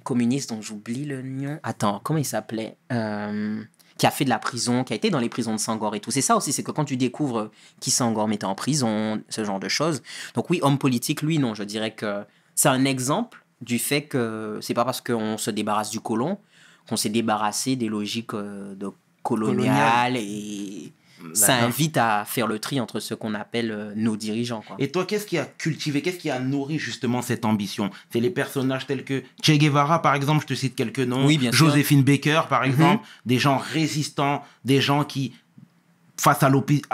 Speaker 2: communiste dont j'oublie le nom. Attends, comment il s'appelait Qui a fait de la prison, qui a été dans les prisons de Sangor et tout. C'est ça aussi, c'est que quand tu découvres qui Sangor mettait en prison, ce genre de choses. Donc oui, homme politique, lui, non, je dirais que c'est un exemple du fait que c'est pas parce qu'on se débarrasse du colon qu'on s'est débarrassé des logiques euh, de coloniales
Speaker 1: et ça invite à faire le tri entre ce qu'on appelle euh, nos dirigeants. Et toi, qu'est-ce qui a cultivé, qu'est-ce qui a nourri justement cette ambition C'est les personnages tels que Che Guevara, par exemple, je te cite quelques noms, oui, bien Joséphine Baker, par mhm. exemple, des gens résistants, des gens qui, face à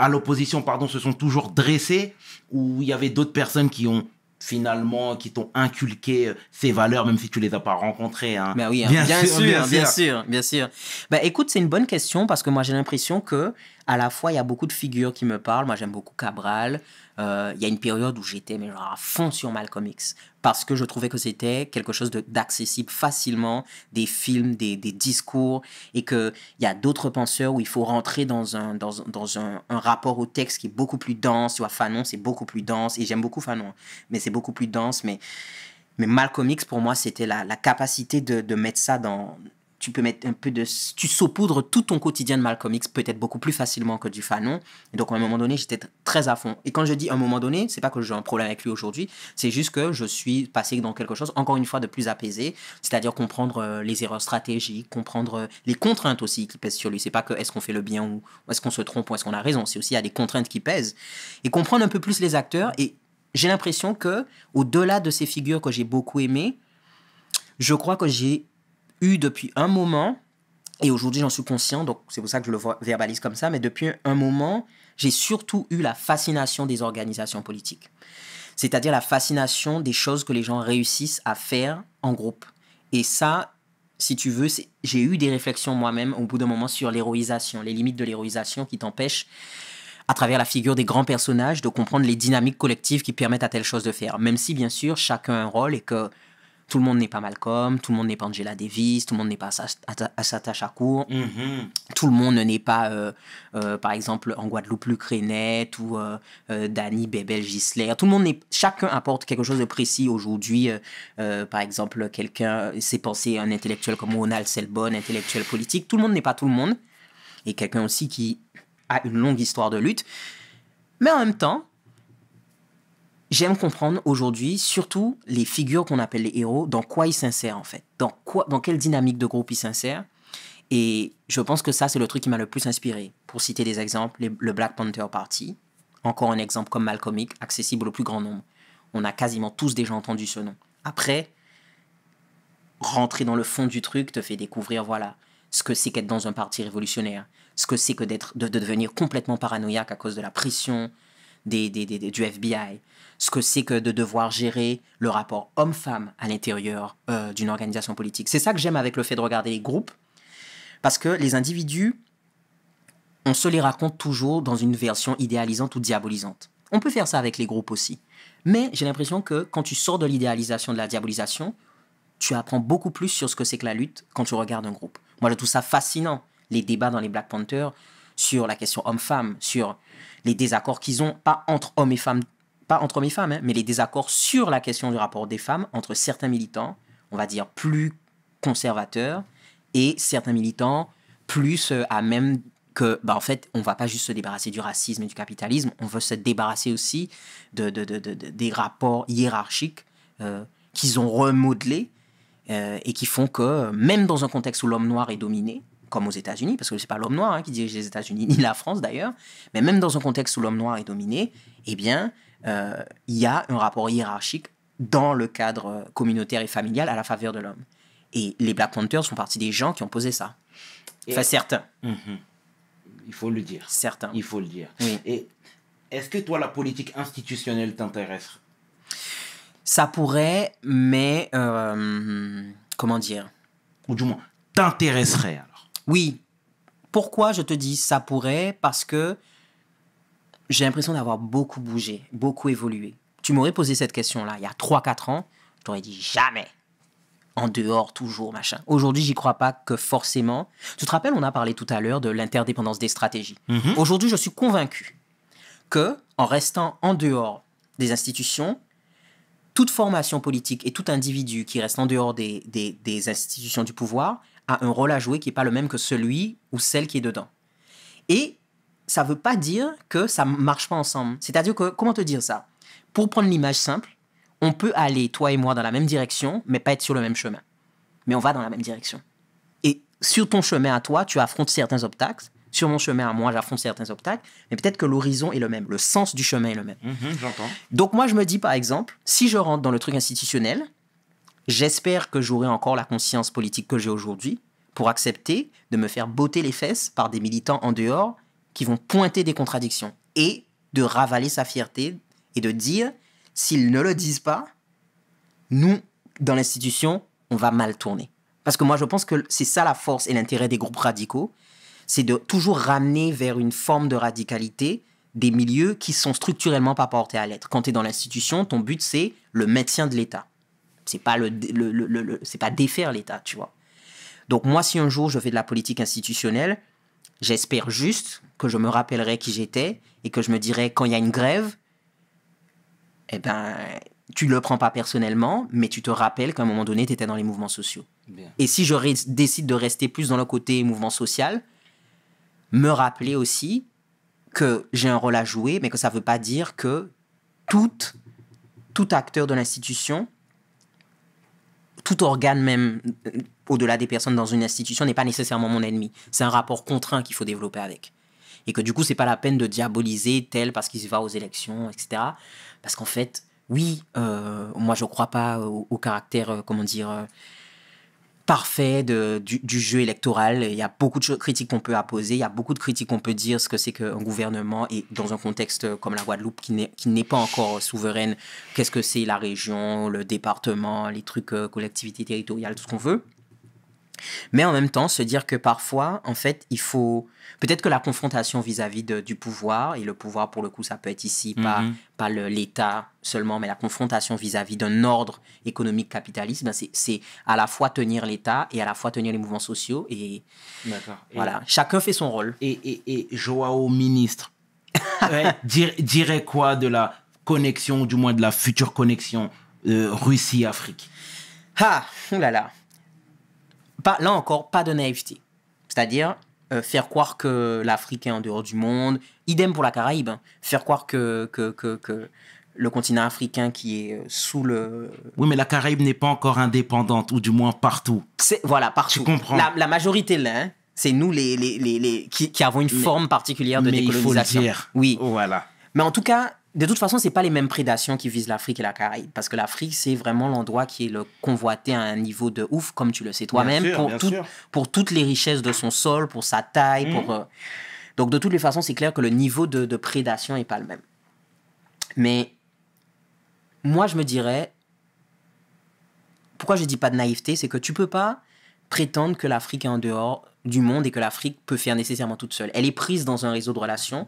Speaker 1: l'opposition, pardon, se sont toujours dressés, ou il y avait d'autres personnes qui ont finalement qui t'ont inculqué euh, ces valeurs même si tu les as pas rencontrées hein. oui, hein. bien, sûr, bien, sûr, bien, bah, sûr écoute c'est une bonne question parce que moi
Speaker 2: j'ai l'impression que à la fois il y a beaucoup de figures qui me parlent moi j'aime beaucoup Cabral euh, il y a une période où j'étais à fond sur Malcolm X parce que je trouvais que c'était quelque chose d'accessible facilement, des films, des, discours, et qu'il y a d'autres penseurs où il faut rentrer dans, un, dans, rapport au texte qui est beaucoup plus dense. Tu vois, Fanon, c'est beaucoup plus dense, et j'aime beaucoup Fanon, mais c'est beaucoup plus dense. Mais, mais Malcolm X, pour moi, c'était la, la, capacité de mettre ça dans, tu peux mettre un peu de. Tu saupoudres tout ton quotidien de Malcolm X peut-être beaucoup plus facilement que du Fanon. Et donc, à un moment donné, j'étais très à fond. Et quand je dis à un moment donné, c'est pas que j'ai un problème avec lui aujourd'hui, c'est juste que je suis passé dans quelque chose, encore une fois, de plus apaisé, c'est-à-dire comprendre euh, les erreurs stratégiques, comprendre euh, les contraintes aussi qui pèsent sur lui. C'est pas que est-ce qu'on fait le bien ou est-ce qu'on se trompe ou est-ce qu'on a raison. C'est aussi il y a des contraintes qui pèsent. Et comprendre un peu plus les acteurs. Et j'ai l'impression que, au-delà de ces figures que j'ai beaucoup aimées, je crois que j'ai eu depuis un moment, et aujourd'hui j'en suis conscient, donc c'est pour ça que je le verbalise comme ça, mais depuis un moment, j'ai surtout eu la fascination des organisations politiques. C'est-à-dire la fascination des choses que les gens réussissent à faire en groupe. Et ça, si tu veux, j'ai eu des réflexions moi-même au bout d'un moment sur l'héroïsation, les limites de l'héroïsation qui t'empêchent, à travers la figure des grands personnages, de comprendre les dynamiques collectives qui permettent à telle chose de faire. Même si, bien sûr, chacun a un rôle et que tout le monde n'est pas Malcolm, tout le monde n'est pas Angela Davis, tout le monde n'est pas Assata Chakour, mm-hmm. tout le monde n'est pas, euh, euh, par exemple, en Guadeloupe, Lucrénette ou euh, euh Danny Bebel Gisler. Tout le monde chacun apporte quelque chose de précis aujourd'hui. par exemple, quelqu'un s'est pensé un intellectuel comme Ronald Selbon, intellectuel politique. Tout le monde n'est pas tout le monde. Et quelqu'un aussi qui a une longue histoire de lutte. Mais en même temps, J'aime comprendre aujourd'hui, surtout les figures qu'on appelle les héros, dans quoi ils s'insèrent en fait, dans, quoi, dans quelle dynamique de groupe ils s'insèrent. Et je pense que ça, c'est le truc qui m'a le plus inspiré. Pour citer des exemples, le Black Panther Party, encore un exemple comme Malcolm X, accessible au plus grand nombre. On a quasiment tous déjà entendu ce nom. Après, rentrer dans le fond du truc te fait découvrir, voilà, ce que c'est qu'être dans un parti révolutionnaire, ce que c'est que d'être, de, devenir complètement paranoïaque à cause de la pression des, des, des, du FBI, ce que c'est que de devoir gérer le rapport homme-femme à l'intérieur euh, d'une organisation politique. C'est ça que j'aime avec le fait de regarder les groupes, parce que les individus, on se les raconte toujours dans une version idéalisante ou diabolisante. On peut faire ça avec les groupes aussi. Mais j'ai l'impression que quand tu sors de l'idéalisation, de la diabolisation, tu apprends beaucoup plus sur ce que c'est que la lutte quand tu regardes un groupe. Moi, je trouve ça fascinant, les débats dans les Black Panthers sur la question homme-femme, sur les désaccords qu'ils ont, pas entre hommes et femmes pas entre mes femmes, hein, mais les désaccords sur la question du rapport des femmes entre certains militants, on va dire plus conservateurs, et certains militants plus euh, à même que, bah, en fait, on va pas juste se débarrasser du racisme et du capitalisme, on veut se débarrasser aussi de, de, de, des rapports hiérarchiques euh, qu'ils ont remodelés euh, et qui font que, même dans un contexte où l'homme noir est dominé, comme aux États-Unis, parce que c'est pas l'homme noir hein, qui dirige les États-Unis, [LAUGHS] ni la France d'ailleurs, mais même dans un contexte où l'homme noir est dominé, eh bien, il euh, y a un rapport hiérarchique dans le cadre euh, communautaire et familial à la faveur de l'homme.
Speaker 1: Et les Black Panthers sont partie des gens qui ont posé ça. enfin, certains. Mhm. Il faut le dire. Certains. Il faut le dire. Et est-ce que toi, la politique institutionnelle t'intéresse
Speaker 2: Ça pourrait, mais. Euh, comment dire Ou du moins, t'intéresserait alors Oui. Pourquoi je te dis ça pourrait Parce que j'ai l'impression d'avoir beaucoup bougé, beaucoup évolué. Tu m'aurais posé cette question-là il y a 3-4 ans, je t'aurais dit jamais. En dehors, toujours, machin. Aujourd'hui, j'y crois pas que forcément. Tu te rappelles, on a parlé tout à l'heure de l'interdépendance des stratégies. Mhm. Aujourd'hui, je suis convaincu que, en restant en dehors des institutions, toute formation politique et tout individu qui reste en dehors des, des, des institutions du pouvoir a un rôle à jouer qui n'est pas le même que celui ou celle qui est dedans. Et ça ne veut pas dire que ça ne marche pas ensemble. C'est-à-dire que, comment te dire ça Pour prendre l'image simple, on peut aller, toi et moi, dans la même direction, mais pas être sur le même chemin. Mais on va dans la même direction. Et sur ton chemin à toi, tu affrontes certains obstacles. Sur mon chemin à moi, j'affronte certains obstacles. Mais peut-être que l'horizon est le même, le sens du chemin est le même.
Speaker 1: Mhm, j'entends.
Speaker 2: Donc moi, je me dis, par exemple, si je rentre dans le truc institutionnel, j'espère que j'aurai encore la conscience politique que j'ai aujourd'hui pour accepter de me faire botter les fesses par des militants en dehors qui vont pointer des contradictions et de ravaler sa fierté et de dire s'ils ne le disent pas, nous, dans l'institution, on va mal tourner. Parce que moi, je pense que c'est ça la force et l'intérêt des groupes radicaux, c'est de toujours ramener vers une forme de radicalité des milieux qui sont structurellement pas portés à l'être. Quand tu es dans l'institution, ton but, c'est le maintien de l'État. C'est pas, c'est pas défaire l'État, tu vois. Donc moi, si un jour je fais de la politique institutionnelle, J'espère juste que je me rappellerai qui j'étais et que je me dirai quand il y a une grève, eh ben, tu le prends pas personnellement, mais tu te rappelles qu'à un moment donné, tu étais dans les mouvements sociaux. Et si je décide de rester plus dans le côté mouvement social, me rappeler aussi que j'ai un rôle à jouer, mais que ça ne veut pas dire que tout, tout acteur de l'institution, tout organe même au-delà des personnes dans une institution n'est pas nécessairement mon ennemi. C'est un rapport contraint qu'il faut développer avec. Et que du coup, c'est pas la peine de diaboliser tel parce qu'il va aux élections, etc. Parce qu'en fait, oui, euh, moi je crois pas au, caractère, euh, comment dire, euh, parfait de, du, du, jeu électoral. Il y a beaucoup de critiques qu'on peut apposer, il y a beaucoup de critiques qu'on peut dire ce que c'est qu'un gouvernement et dans un contexte comme la Guadeloupe qui n'est pas encore souveraine, qu'est-ce que c'est la région, le département, les trucs, collectivités territoriales, tout ce qu'on veut. Mais en même temps, se dire que parfois, en fait, il faut. Peut-être que la confrontation vis-à-vis du pouvoir, et le pouvoir, pour le coup, ça peut être ici, pas, mhm. pas l'État seulement, mais la confrontation vis-à-vis d'un ordre économique capitaliste, ben, c'est à la fois
Speaker 1: tenir l'État et à la fois tenir les mouvements sociaux. Et voilà, chacun fait son rôle. Et, et, et Joao, ministre, [LAUGHS] dirait quoi de la connexion, ou du moins de la future connexion euh, Russie-Afrique Ah, oulala là encore, pas de naïveté. C'est-à-dire euh, faire croire que
Speaker 2: l'Afrique est en dehors du monde, idem pour la Caraïbe, hein. faire croire que, que, le continent africain qui est euh, sous le.
Speaker 1: Oui, mais la Caraïbe n'est pas encore indépendante, ou du moins partout.
Speaker 2: C'est voilà partout. Tu comprends. La, majorité là, hein. c'est nous les, les, qui, avons une forme particulière de mais décolonisation. Il Oui. Voilà. Mais en tout cas, de toute façon, ce n'est pas les mêmes prédations qui visent l'Afrique et la Caraïbe. Parce que l'Afrique, c'est vraiment l'endroit qui est convoité à un niveau de ouf, comme tu le sais toi-même, pour, toutes les richesses de son sol, pour sa taille. Pour, mhm. euh, Donc, de toutes les façons, c'est clair que le niveau de, prédation n'est pas le même. Mais moi, je me dirais. Pourquoi je ne dis pas de naïveté C'est que tu peux pas prétendre que l'Afrique est en dehors du monde et que l'Afrique peut faire nécessairement toute seule. Elle est prise dans un réseau de relations.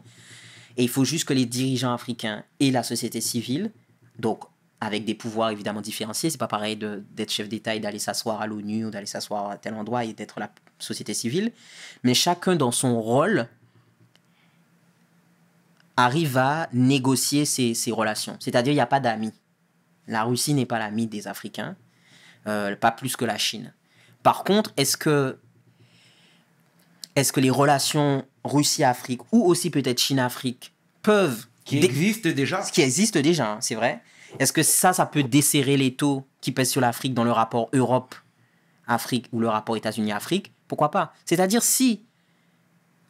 Speaker 2: Et il faut juste que les dirigeants africains et la société civile, donc avec des pouvoirs évidemment différenciés, c'est pas pareil d'être chef d'État et d'aller s'asseoir à l'ONU ou d'aller s'asseoir à tel endroit et d'être la société civile, mais chacun dans son rôle arrive à négocier ses, relations. C'est-à-dire, il n'y a pas d'amis. La Russie n'est pas l'ami des Africains, euh, pas plus que la Chine. Par contre, est-ce que est-ce que les relations Russie-Afrique ou aussi peut-être Chine-Afrique peuvent. Qui existent déjà. Ce qui existe déjà, hein, c'est vrai. Est-ce que ça, ça peut desserrer les taux qui pèsent sur l'Afrique dans le rapport Europe-Afrique ou le rapport États-Unis-Afrique Pourquoi pas C'est-à-dire si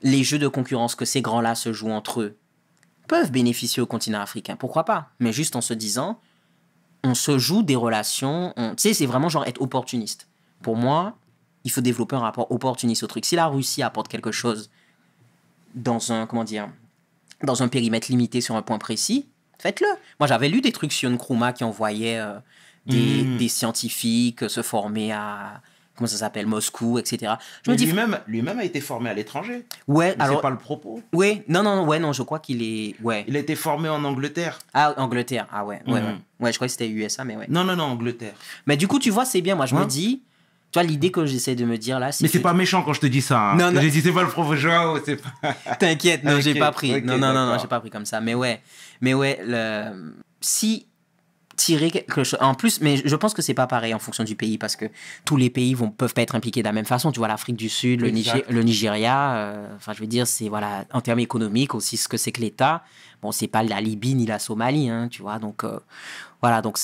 Speaker 2: les jeux de concurrence que ces grands-là se jouent entre eux peuvent bénéficier au continent africain, pourquoi pas Mais juste en se disant, on se joue des relations, tu sais, c'est vraiment genre être opportuniste. Pour moi, il faut développer un rapport opportuniste au truc. Si la Russie apporte quelque chose dans un, comment dire, dans un périmètre limité sur un point précis, faites-le. Moi, j'avais lu des trucs sur Nkrumah qui envoyait euh, hmm. des, scientifiques euh, se former à
Speaker 1: comment ça s'appelle Moscou, etc. Je me dis lui-même, lui-même a été formé à l'étranger.
Speaker 2: Ouais, Mais alors c'est pas le
Speaker 1: propos. Ouais, non, non, ouais, non, je crois qu'il est, ouais. Il a été formé en Angleterre. Ah, Angleterre,
Speaker 2: ah ouais, ouais, ouais. Hmm. je crois que c'était USA, mais ouais. Non, non, non, Angleterre. Mais du coup, tu vois, c'est bien. Moi, je me hein dis, vois, l'idée que j'essaie de me dire là, c'est. Mais c'est pas
Speaker 1: méchant quand je te dis ça. Hein. Non, non. J'ai dit,
Speaker 2: c'est pas le professeur. c'est [LAUGHS] T'inquiète, non, j'ai pas pris. non, non, non, non, j'ai pas pris comme ça. Mais ouais, mais ouais, le... si tirer quelque chose. En plus, mais je pense que c'est pas pareil en fonction du pays parce que tous les pays vont, peuvent pas être impliqués de la même façon. Tu vois, l'Afrique du Sud, le, Niger, le Nigeria, euh, enfin, je veux dire, c'est voilà, en termes économiques aussi ce que c'est que l'État. Bon, c'est pas la Libye ni la Somalie, hein, tu vois, donc euh, voilà, donc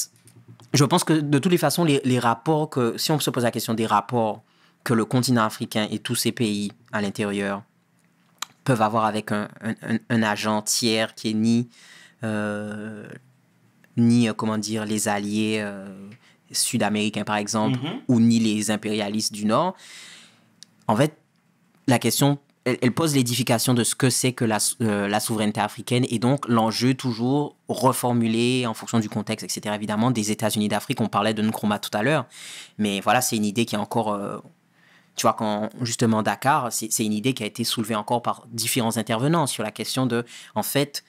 Speaker 2: je pense que de toutes les façons, les, les, rapports que, si on se pose la question des rapports que le continent africain et tous ces pays à l'intérieur peuvent avoir avec un, un, agent tiers qui est ni, euh, ni euh, comment dire, les alliés euh, sud-américains par exemple, mhm. ou ni les impérialistes du Nord, en fait, la question elle, pose l'édification de ce que c'est que euh, la, souveraineté africaine et donc l'enjeu toujours reformulé en fonction du contexte, etc. Évidemment, des États-Unis d'Afrique, on parlait de Nkrumah tout à l'heure, mais voilà, c'est une idée qui est encore... Euh, tu vois, quand justement Dakar, c'est une idée qui a été soulevée encore par différents intervenants sur la question de, en fait,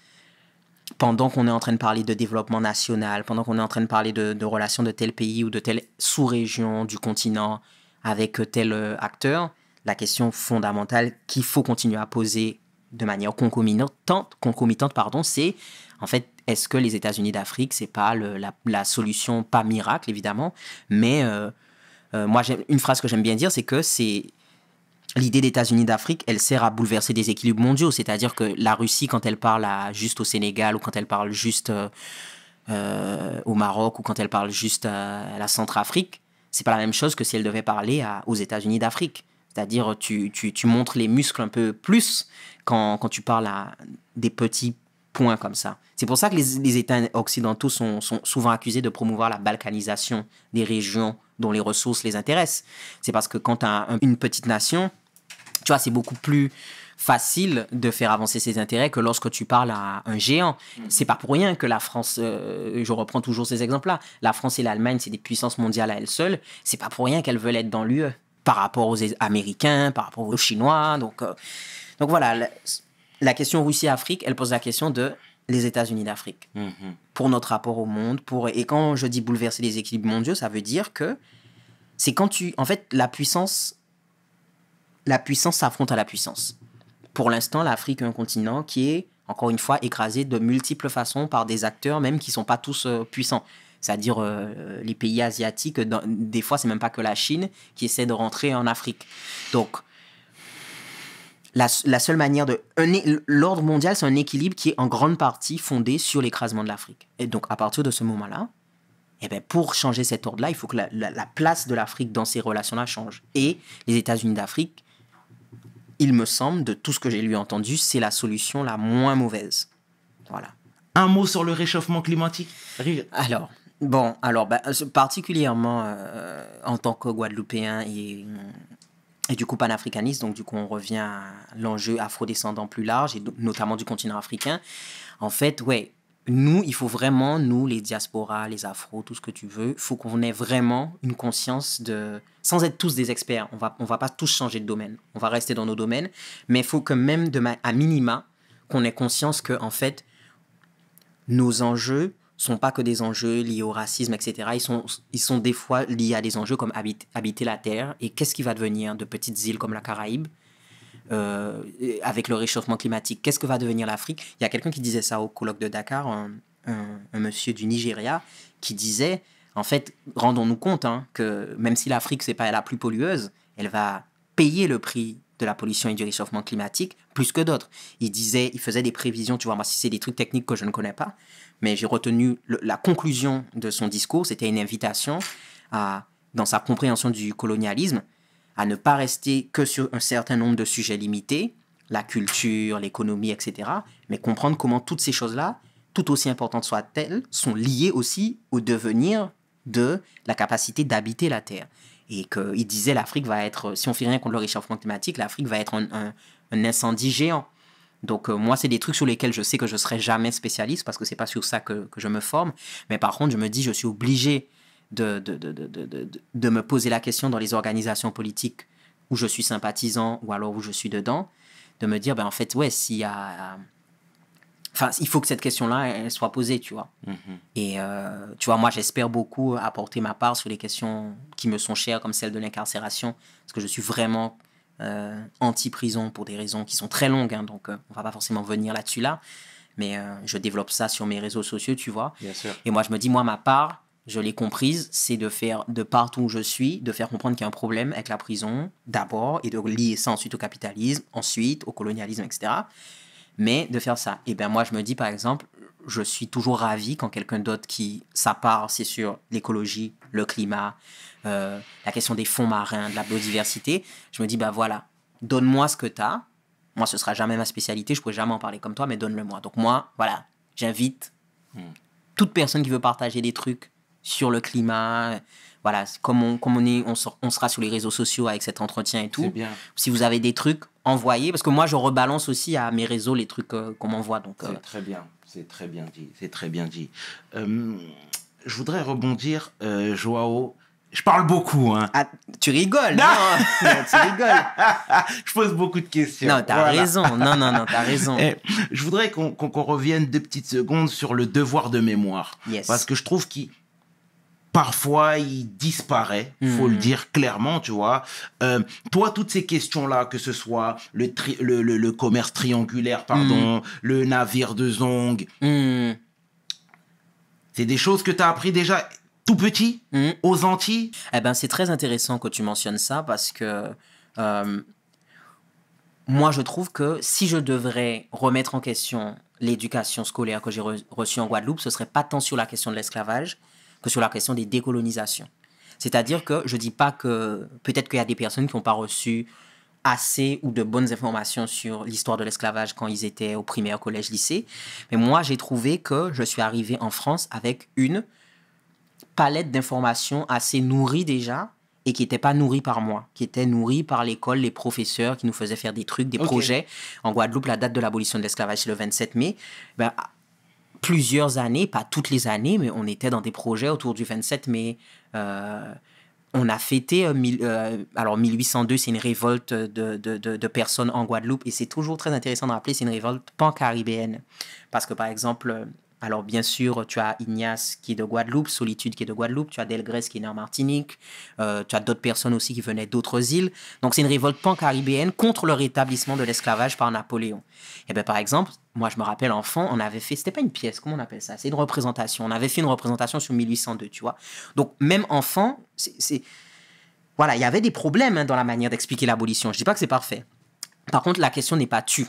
Speaker 2: pendant qu'on est en train de parler de développement national, pendant qu'on est en train de parler de, de, relations de tel pays ou de telle sous-région du continent avec euh, tel acteur, la question fondamentale qu'il faut continuer à poser de manière concomitante, concomitante pardon, c'est en fait est-ce que les États-Unis d'Afrique c'est pas la, solution pas miracle évidemment, mais euh, euh, une phrase que j'aime bien dire c'est que c'est L'idée d'États-Unis d'Afrique, elle sert à bouleverser des équilibres mondiaux. C'est-à-dire que la Russie, quand elle parle juste au Sénégal ou quand elle parle juste euh, au Maroc ou quand elle parle juste à la Centrafrique, c'est pas la même chose que si elle devait parler aux États-Unis d'Afrique. C'est-à-dire, tu, tu, montres les muscles un peu plus quand, quand tu parles à des petits points comme ça. C'est pour ça que les, États occidentaux sont, sont, souvent accusés de promouvoir la balkanisation des régions dont les ressources les intéressent. C'est parce que quand tu as une petite nation, tu vois, c'est beaucoup plus facile de faire avancer ses intérêts que lorsque tu parles à un géant. Mm-hmm. C'est pas pour rien que la France, euh, je reprends toujours ces exemples-là, la France et l'Allemagne, c'est des puissances mondiales à elles seules, c'est pas pour rien qu'elles veulent être dans l'UE par rapport aux Américains, par rapport aux Chinois. Donc, euh, donc voilà, la, question Russie-Afrique, elle pose la question de les États-Unis d'Afrique mm-hmm. pour notre rapport au monde. Pour, et quand je dis bouleverser les équilibres mondiaux, ça veut dire que c'est quand tu. En fait, la puissance la puissance s'affronte à la puissance. Pour l'instant, l'Afrique est un continent qui est, encore une fois, écrasé de multiples façons par des acteurs, même qui ne sont pas tous euh, puissants c'est-à-dire euh, les pays asiatiques. des fois, c'est même pas que la Chine qui essaie de rentrer en Afrique. Donc, la, seule manière de. L'ordre mondial, c'est un équilibre qui est en grande partie fondé sur l'écrasement de l'Afrique. Et donc, à partir de ce moment-là, eh bien, pour changer cet ordre-là, il faut que la, place de l'Afrique dans ces relations-là change. Et les États-Unis d'Afrique, il me semble, de tout ce que j'ai lui entendu, c'est la solution la moins mauvaise. Voilà. Un mot sur le réchauffement climatique Alors, Bon, alors, bah, particulièrement euh, en tant que Guadeloupéen et, du coup panafricaniste, donc du coup on revient à l'enjeu afrodescendant plus large, et notamment du continent africain. En fait, ouais, nous, il faut vraiment, nous, les diasporas, les afros, tout ce que tu veux, faut qu'on ait vraiment une conscience de... Sans être tous des experts, on va, on va pas tous changer de domaine, on va rester dans nos domaines, mais il faut que même de à minima, qu'on ait conscience que, en fait, nos enjeux sont pas que des enjeux liés au racisme, etc. Ils sont, ils sont des fois liés à des enjeux comme habiter, la Terre et qu'est-ce qui va devenir de petites îles comme la Caraïbe euh, avec le réchauffement climatique Qu'est-ce que va devenir l'Afrique Il y a quelqu'un qui disait ça au colloque de Dakar, un, monsieur du Nigeria, qui disait, en fait, rendons-nous compte hein, que même si l'Afrique, c'est pas la plus pollueuse, elle va payer le prix de la pollution et du réchauffement climatique plus que d'autres. Il disait, il faisait des prévisions, tu vois, moi si c'est des trucs techniques que je ne connais pas, mais j'ai retenu la conclusion de son discours, c'était une invitation à, dans sa compréhension du colonialisme, à ne pas rester que sur un certain nombre de sujets limités, la culture, l'économie, etc., mais comprendre comment toutes ces choses-là, tout aussi importantes soient-elles, sont liées aussi au devenir de la capacité d'habiter la Terre et qu'il disait l'Afrique va être, si on fait rien contre le réchauffement climatique, l'Afrique va être un, incendie géant. Donc euh, moi, c'est des trucs sur lesquels je sais que je ne serai jamais spécialiste parce que c'est pas sur ça que, je me forme. Mais par contre, je me dis, je suis obligé de, de, me poser la question dans les organisations politiques où je suis sympathisant ou alors où je suis dedans, de me dire, ben, en fait, ouais, s'il y a Enfin, il faut que cette question-là, elle soit posée, tu vois. Mhm. Et euh, tu vois, moi, j'espère beaucoup apporter ma part sur les questions qui me sont chères, comme celle de l'incarcération, parce que je suis vraiment euh, anti-prison pour des raisons qui sont très longues, hein, donc on euh, on va pas forcément venir là-dessus là, mais je développe ça sur mes réseaux sociaux, tu vois. Bien sûr. Et moi, je me dis, moi, ma part, je l'ai comprise, c'est de faire, de partout où je suis, de faire comprendre qu'il y a un problème avec la prison, d'abord, et de lier ça ensuite au capitalisme, ensuite au colonialisme, etc mais de faire ça. Et eh bien moi, je me dis par exemple, je suis toujours ravi quand quelqu'un d'autre qui, sa part, c'est sur l'écologie, le climat, euh, la question des fonds marins, de la biodiversité, je me dis, ben voilà, donne-moi ce que tu as. Moi, ce sera jamais ma spécialité, je pourrai jamais en parler comme toi, mais donne-le-moi. Donc moi, voilà, j'invite hmm. toute personne qui veut partager des trucs sur le climat. Voilà, comme on, on on, sera sur les réseaux sociaux avec cet entretien et tout. Bien. Si vous avez des trucs, envoyer parce que moi je rebalance aussi
Speaker 1: à mes réseaux les trucs euh, qu'on m'envoie donc c'est euh. très bien c'est très bien dit c'est très bien dit je voudrais rebondir euh, Joao je parle beaucoup hein ah, tu rigoles [LAUGHS] non, tu rigoles je pose beaucoup de questions non t'as raison non non non t'as raison eh, je voudrais qu'on revienne deux petites secondes sur le devoir de mémoire parce que je trouve qu'il parfois il disparaît, faut le hmm. dire clairement, tu vois. Euh, toi, toutes ces questions-là, que ce soit le, le, commerce triangulaire, pardon, hmm. le navire de Zong, hmm. c'est des choses que tu as appris déjà tout petit, aux Antilles Eh ben, c'est très intéressant que tu
Speaker 2: mentionnes ça parce que euh, moi, je trouve que si je devrais remettre en question l'éducation scolaire que j'ai reçue en Guadeloupe, ce serait pas tant sur la question de l'esclavage, que sur la question des décolonisations. C'est-à-dire que je ne dis pas que peut-être qu'il y a des personnes qui n'ont pas reçu assez ou de bonnes informations sur l'histoire de l'esclavage quand ils étaient au primaire, collège, lycée. Mais moi, j'ai trouvé que je suis arrivé en France avec une palette d'informations assez nourrie déjà et qui n'était pas nourrie par moi, qui était nourrie par l'école, les professeurs qui nous faisaient faire des trucs, des projets. En Guadeloupe, la date de l'abolition de l'esclavage, c'est le 27 mai. Ben, plusieurs années, pas toutes les années, mais on était dans des projets autour du 27 mai. Euh, on a fêté, euh, euh, alors 1802, c'est une révolte de, de, de, personnes en Guadeloupe, et c'est toujours très intéressant de rappeler, c'est une révolte pan-caribéenne. Parce que par exemple, alors bien sûr, tu as Ignace qui est de Guadeloupe, Solitude qui est de Guadeloupe, tu as Delgrès qui est né en Martinique, tu as d'autres personnes aussi qui venaient d'autres îles. Donc c'est une révolte pan-caribéenne contre le rétablissement de l'esclavage par Napoléon. Et eh bien par exemple, moi, je me rappelle, enfant, on avait fait, c'était pas une pièce, comment on appelle ça C'est une représentation. On avait fait une représentation sur 1802, tu vois. Donc, même enfant, c'est. Voilà, il y avait des problèmes hein, dans la manière d'expliquer l'abolition. Je dis pas que c'est parfait. Par contre, la question n'est pas tu.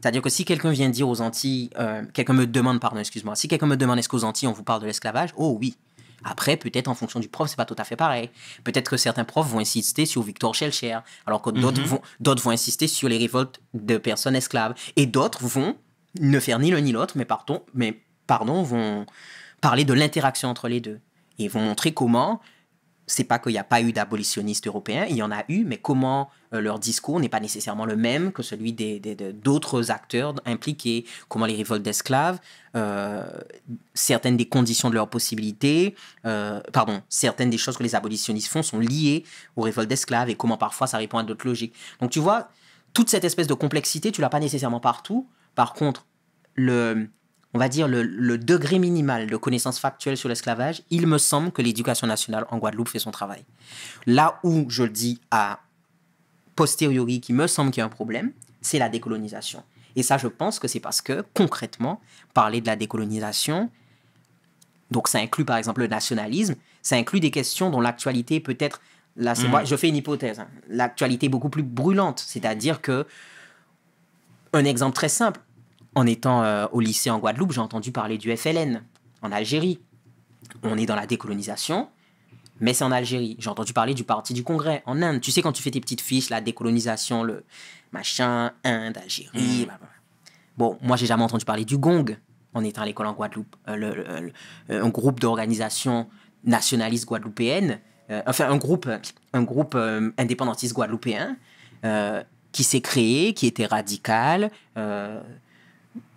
Speaker 2: C'est-à-dire que si quelqu'un vient dire aux Antilles, euh, quelqu'un me demande, pardon, excuse-moi, si quelqu'un me demande est-ce qu'aux Antilles on vous parle de l'esclavage Oh oui. Après, peut-être en fonction du prof, c'est pas tout à fait pareil. Peut-être que certains profs vont insister sur Victor Schellcher, alors que d'autres mhm. vont, d'autres vont insister sur les révoltes de personnes esclaves, et d'autres vont ne faire ni l'un ni l'autre, mais, pardon, mais pardon, vont parler de l'interaction entre les deux. Et vont montrer comment, c'est pas qu'il n'y a pas eu d'abolitionnistes européens, il y en a eu, mais comment euh, leur discours n'est pas nécessairement le même que celui des, d'autres acteurs impliqués, comment les révoltes d'esclaves, euh, certaines des conditions de leurs possibilités, euh, pardon, certaines des choses que les abolitionnistes font sont liées aux révoltes d'esclaves et comment parfois ça répond à d'autres logiques. Donc tu vois, toute cette espèce de complexité, tu l'as pas nécessairement partout. Par contre, le, on va dire le, degré minimal de connaissance factuelle sur l'esclavage, il me semble que l'éducation nationale en Guadeloupe fait son travail. Là où je le dis à posteriori, qui me semble qu'il y a un problème, c'est la décolonisation. Et ça, je pense que c'est parce que, concrètement, parler de la décolonisation, donc ça inclut par exemple le nationalisme, ça inclut des questions dont l'actualité peut être, là c'est hmm. moi, je fais une hypothèse, hein. l'actualité est beaucoup plus brûlante, c'est-à-dire que, un exemple très simple, en étant euh, au lycée en Guadeloupe, j'ai entendu parler du FLN en Algérie. On est dans la décolonisation, mais c'est en Algérie. J'ai entendu parler du Parti du Congrès en Inde. Tu sais, quand tu fais tes petites fiches, la décolonisation, le machin, Inde, Algérie. Mm. Bon, moi, j'ai jamais entendu parler du GONG en étant à l'école en Guadeloupe. Euh, euh, un groupe d'organisation nationaliste guadeloupéenne. enfin, un groupe, un groupe indépendantiste guadeloupéen qui s'est créé, qui était radical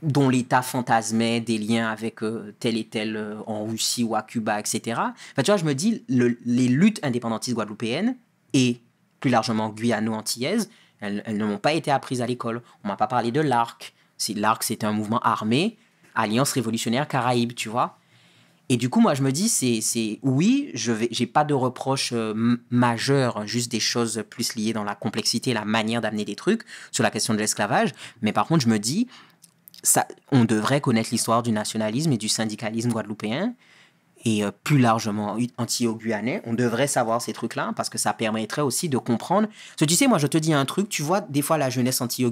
Speaker 2: dont l'État fantasmait des liens avec euh, tel et tel euh, en Russie ou à Cuba, etc. Enfin, tu vois, je me dis, les luttes indépendantistes guadeloupéennes et plus largement guyano-antillaises, elles, ne m'ont pas été apprises à l'école. On m'a pas parlé de l'ARC. L'ARC, c'était un mouvement armé, Alliance révolutionnaire Caraïbe, tu vois. Et du coup, moi, je me dis, c'est oui, je n'ai pas de reproches euh, majeurs, juste des choses plus liées dans la complexité, la manière d'amener des trucs, sur la question de l'esclavage. Mais par contre, je me dis, on devrait connaître l'histoire du nationalisme et du syndicalisme guadeloupéen et euh, plus largement anti on devrait savoir ces trucs-là parce que ça permettrait aussi de comprendre. tu sais, moi je te dis un truc, tu vois des fois la jeunesse anti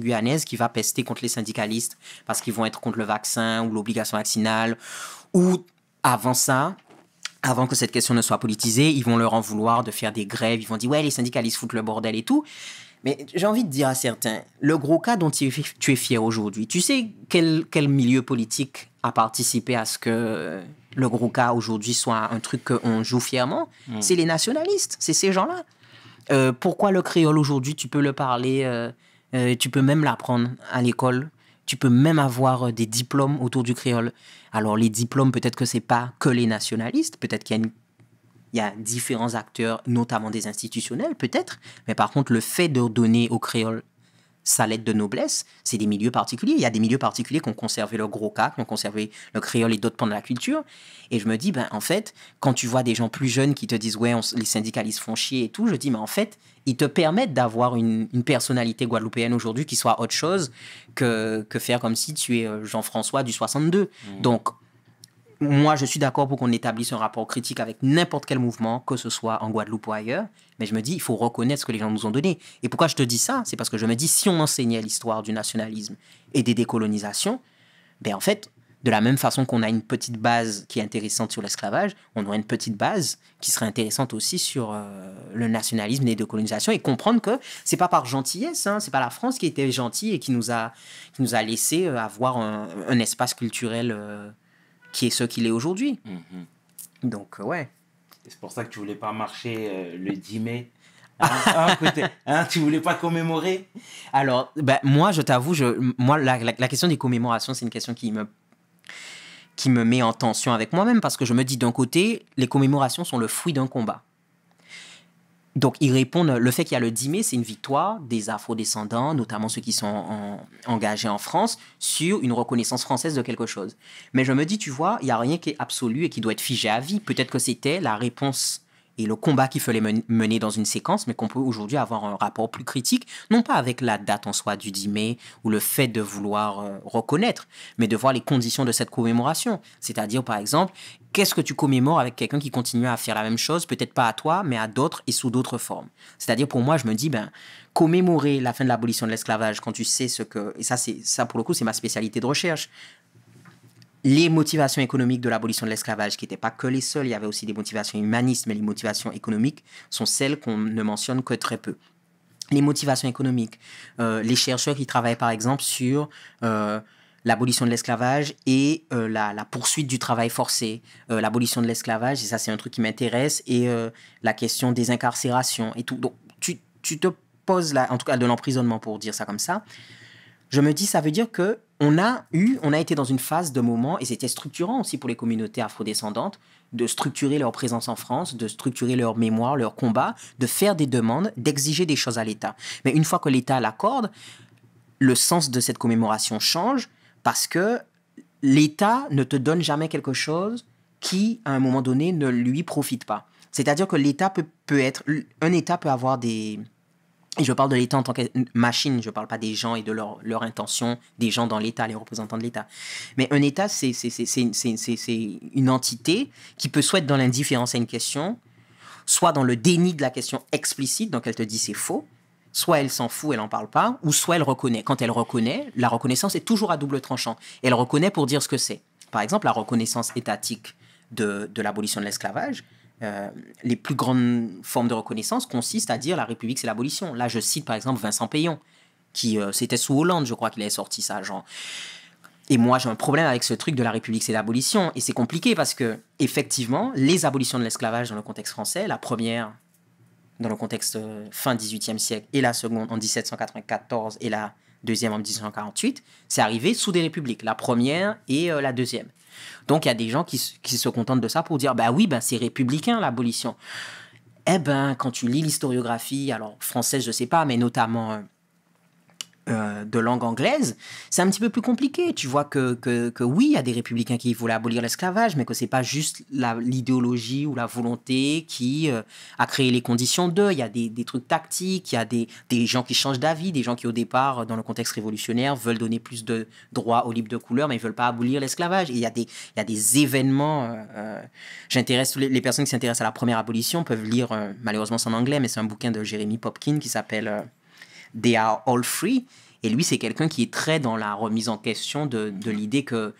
Speaker 2: qui va pester contre les syndicalistes parce qu'ils vont être contre le vaccin ou l'obligation vaccinale, ou avant ça, avant que cette question ne soit politisée, ils vont leur en vouloir de faire des grèves, ils vont dire ouais les syndicalistes foutent le bordel et tout. Mais j'ai envie de dire à certains, le gros cas dont tu es fier aujourd'hui, tu sais quel, milieu politique a participé à ce que le gros cas aujourd'hui soit un truc qu'on joue fièrement mm. C'est les nationalistes, c'est ces gens-là. Euh, pourquoi le créole aujourd'hui, tu peux le parler, euh, euh, tu peux même l'apprendre à l'école tu peux même avoir des diplômes autour du créole. Alors les diplômes, peut-être que c'est pas que les nationalistes, peut-être qu'il y a une il y a différents acteurs, notamment des institutionnels peut-être, mais par contre, le fait de donner au créoles sa lettre de noblesse, c'est des milieux particuliers. Il y a des milieux particuliers qui ont conservé leur gros cas, qui ont conservé le créole et d'autres pans de la culture. Et je me dis, ben, en fait, quand tu vois des gens plus jeunes qui te disent, ouais, on, les syndicalistes font chier et tout, je dis, mais en fait, ils te permettent d'avoir une, personnalité guadeloupéenne aujourd'hui qui soit autre chose que, que faire comme si tu es euh, Jean-François du 62. Mmh. Donc, moi, je suis d'accord pour qu'on établisse un rapport critique avec n'importe quel mouvement, que ce soit en Guadeloupe ou ailleurs, mais je me dis, il faut reconnaître ce que les gens nous ont donné. Et pourquoi je te dis ça C'est parce que je me dis, si on enseignait l'histoire du nationalisme et des décolonisations, ben en fait, de la même façon qu'on a une petite base qui est intéressante sur l'esclavage, on aurait une petite base qui serait intéressante aussi sur euh, le nationalisme et les décolonisations et comprendre que c'est pas par gentillesse, hein, c'est pas la France qui était gentille et qui nous a, qui nous a laissé euh, avoir un, espace culturel. Euh, qui est ce qu'il est aujourd'hui.
Speaker 1: Mhm. Donc, euh, ouais. C'est pour ça que tu voulais pas marcher euh, le 10 mai. Hein, hein, [LAUGHS] hein, tu voulais pas commémorer Alors, ben, moi, je t'avoue, je, moi, la,
Speaker 2: la, la question des commémorations, c'est une question qui me qui me met en tension avec moi-même parce que je me dis d'un côté, les commémorations sont le fruit d'un combat. Donc, ils répondent, le fait qu'il y a le 10 mai, c'est une victoire des afro-descendants, notamment ceux qui sont engagés en France, sur une reconnaissance française de quelque chose. Mais je me dis, tu vois, il n'y a rien qui est absolu et qui doit être figé à vie. Peut-être que c'était la réponse et le combat qu'il fallait mener dans une séquence, mais qu'on peut aujourd'hui avoir un rapport plus critique, non pas avec la date en soi du 10 mai ou le fait de vouloir euh, reconnaître, mais de voir les conditions de cette commémoration. C'est-à-dire, par exemple, qu'est-ce que tu commémores avec quelqu'un qui continue à faire la même chose, peut-être pas à toi, mais à d'autres et sous d'autres formes. C'est-à-dire, pour moi, je me dis, ben, commémorer la fin de l'abolition de l'esclavage quand tu sais ce que, et ça, c'est, ça pour le coup, c'est ma spécialité de recherche, les motivations économiques de l'abolition de l'esclavage, qui n'étaient pas que les seules, il y avait aussi des motivations humanistes, mais les motivations économiques sont celles qu'on ne mentionne que très peu. Les motivations économiques, euh, les chercheurs qui travaillent par exemple sur euh, l'abolition de l'esclavage et euh, la, poursuite du travail forcé, l'abolition de l'esclavage, et ça c'est un truc qui m'intéresse, et la question des incarcérations et tout. Donc tu, tu te poses, là, en tout cas de l'emprisonnement pour dire ça comme ça, je me dis, ça veut dire que on a eu, on a été dans une phase de moment, et c'était structurant aussi pour les communautés afrodescendantes, de structurer leur présence en France, de structurer leur mémoire, leur combat, de faire des demandes, d'exiger des choses à l'État. Mais une fois que l'État l'accorde, le sens de cette commémoration change parce que l'État ne te donne jamais quelque chose qui, à un moment donné, ne lui profite pas. C'est-à-dire que l'État peut être, un État peut avoir des, je parle de l'État en tant que machine, je ne parle pas des gens et de leur, leur intention, des gens dans l'État, les représentants de l'État. Mais un État, c'est une entité qui peut soit être dans l'indifférence à une question, soit dans le déni de la question explicite, donc elle te dit c'est faux, soit elle s'en fout, elle n'en parle pas, ou soit elle reconnaît. Quand elle reconnaît, la reconnaissance est toujours à double tranchant. Elle reconnaît pour dire ce que c'est. Par exemple, la reconnaissance étatique de l'abolition de l'esclavage, euh, les plus grandes formes de reconnaissance consistent à dire la République, c'est l'abolition. Là, je cite par exemple Vincent Payon, qui euh, c'était sous Hollande, je crois qu'il avait sorti ça, genre. Et moi, j'ai un problème avec ce truc de la République, c'est l'abolition. Et c'est compliqué parce que, effectivement, les abolitions de l'esclavage dans le contexte français, la première dans le contexte euh, fin 18e siècle et la seconde en 1794 et la deuxième en 1848, c'est arrivé sous des républiques, la première et la deuxième. Donc il y a des gens qui, se contentent de ça pour dire, bah oui, bah, c'est républicain l'abolition. Eh ben, quand tu lis l'historiographie, alors française, je sais pas, mais notamment euh, euh, de langue anglaise, c'est un petit peu plus compliqué. Tu vois que, que, que oui, il y a des républicains qui voulaient abolir l'esclavage, mais que c'est pas juste l'idéologie ou la volonté qui euh, a créé les conditions d'eux. Il y a des, des, trucs tactiques, il y a des, des gens qui changent d'avis, des gens qui au départ, dans le contexte révolutionnaire, veulent donner plus de droits aux libres de couleur, mais ils veulent pas abolir l'esclavage. Il, y a des, il y a des événements. Euh, j'intéresse les, personnes qui s'intéressent à la première abolition peuvent lire, malheureusement c'est en anglais, mais c'est un bouquin de Jeremy Popkin qui s'appelle they are all free. Et lui, c'est quelqu'un qui est très dans la remise en question de, l'idée que,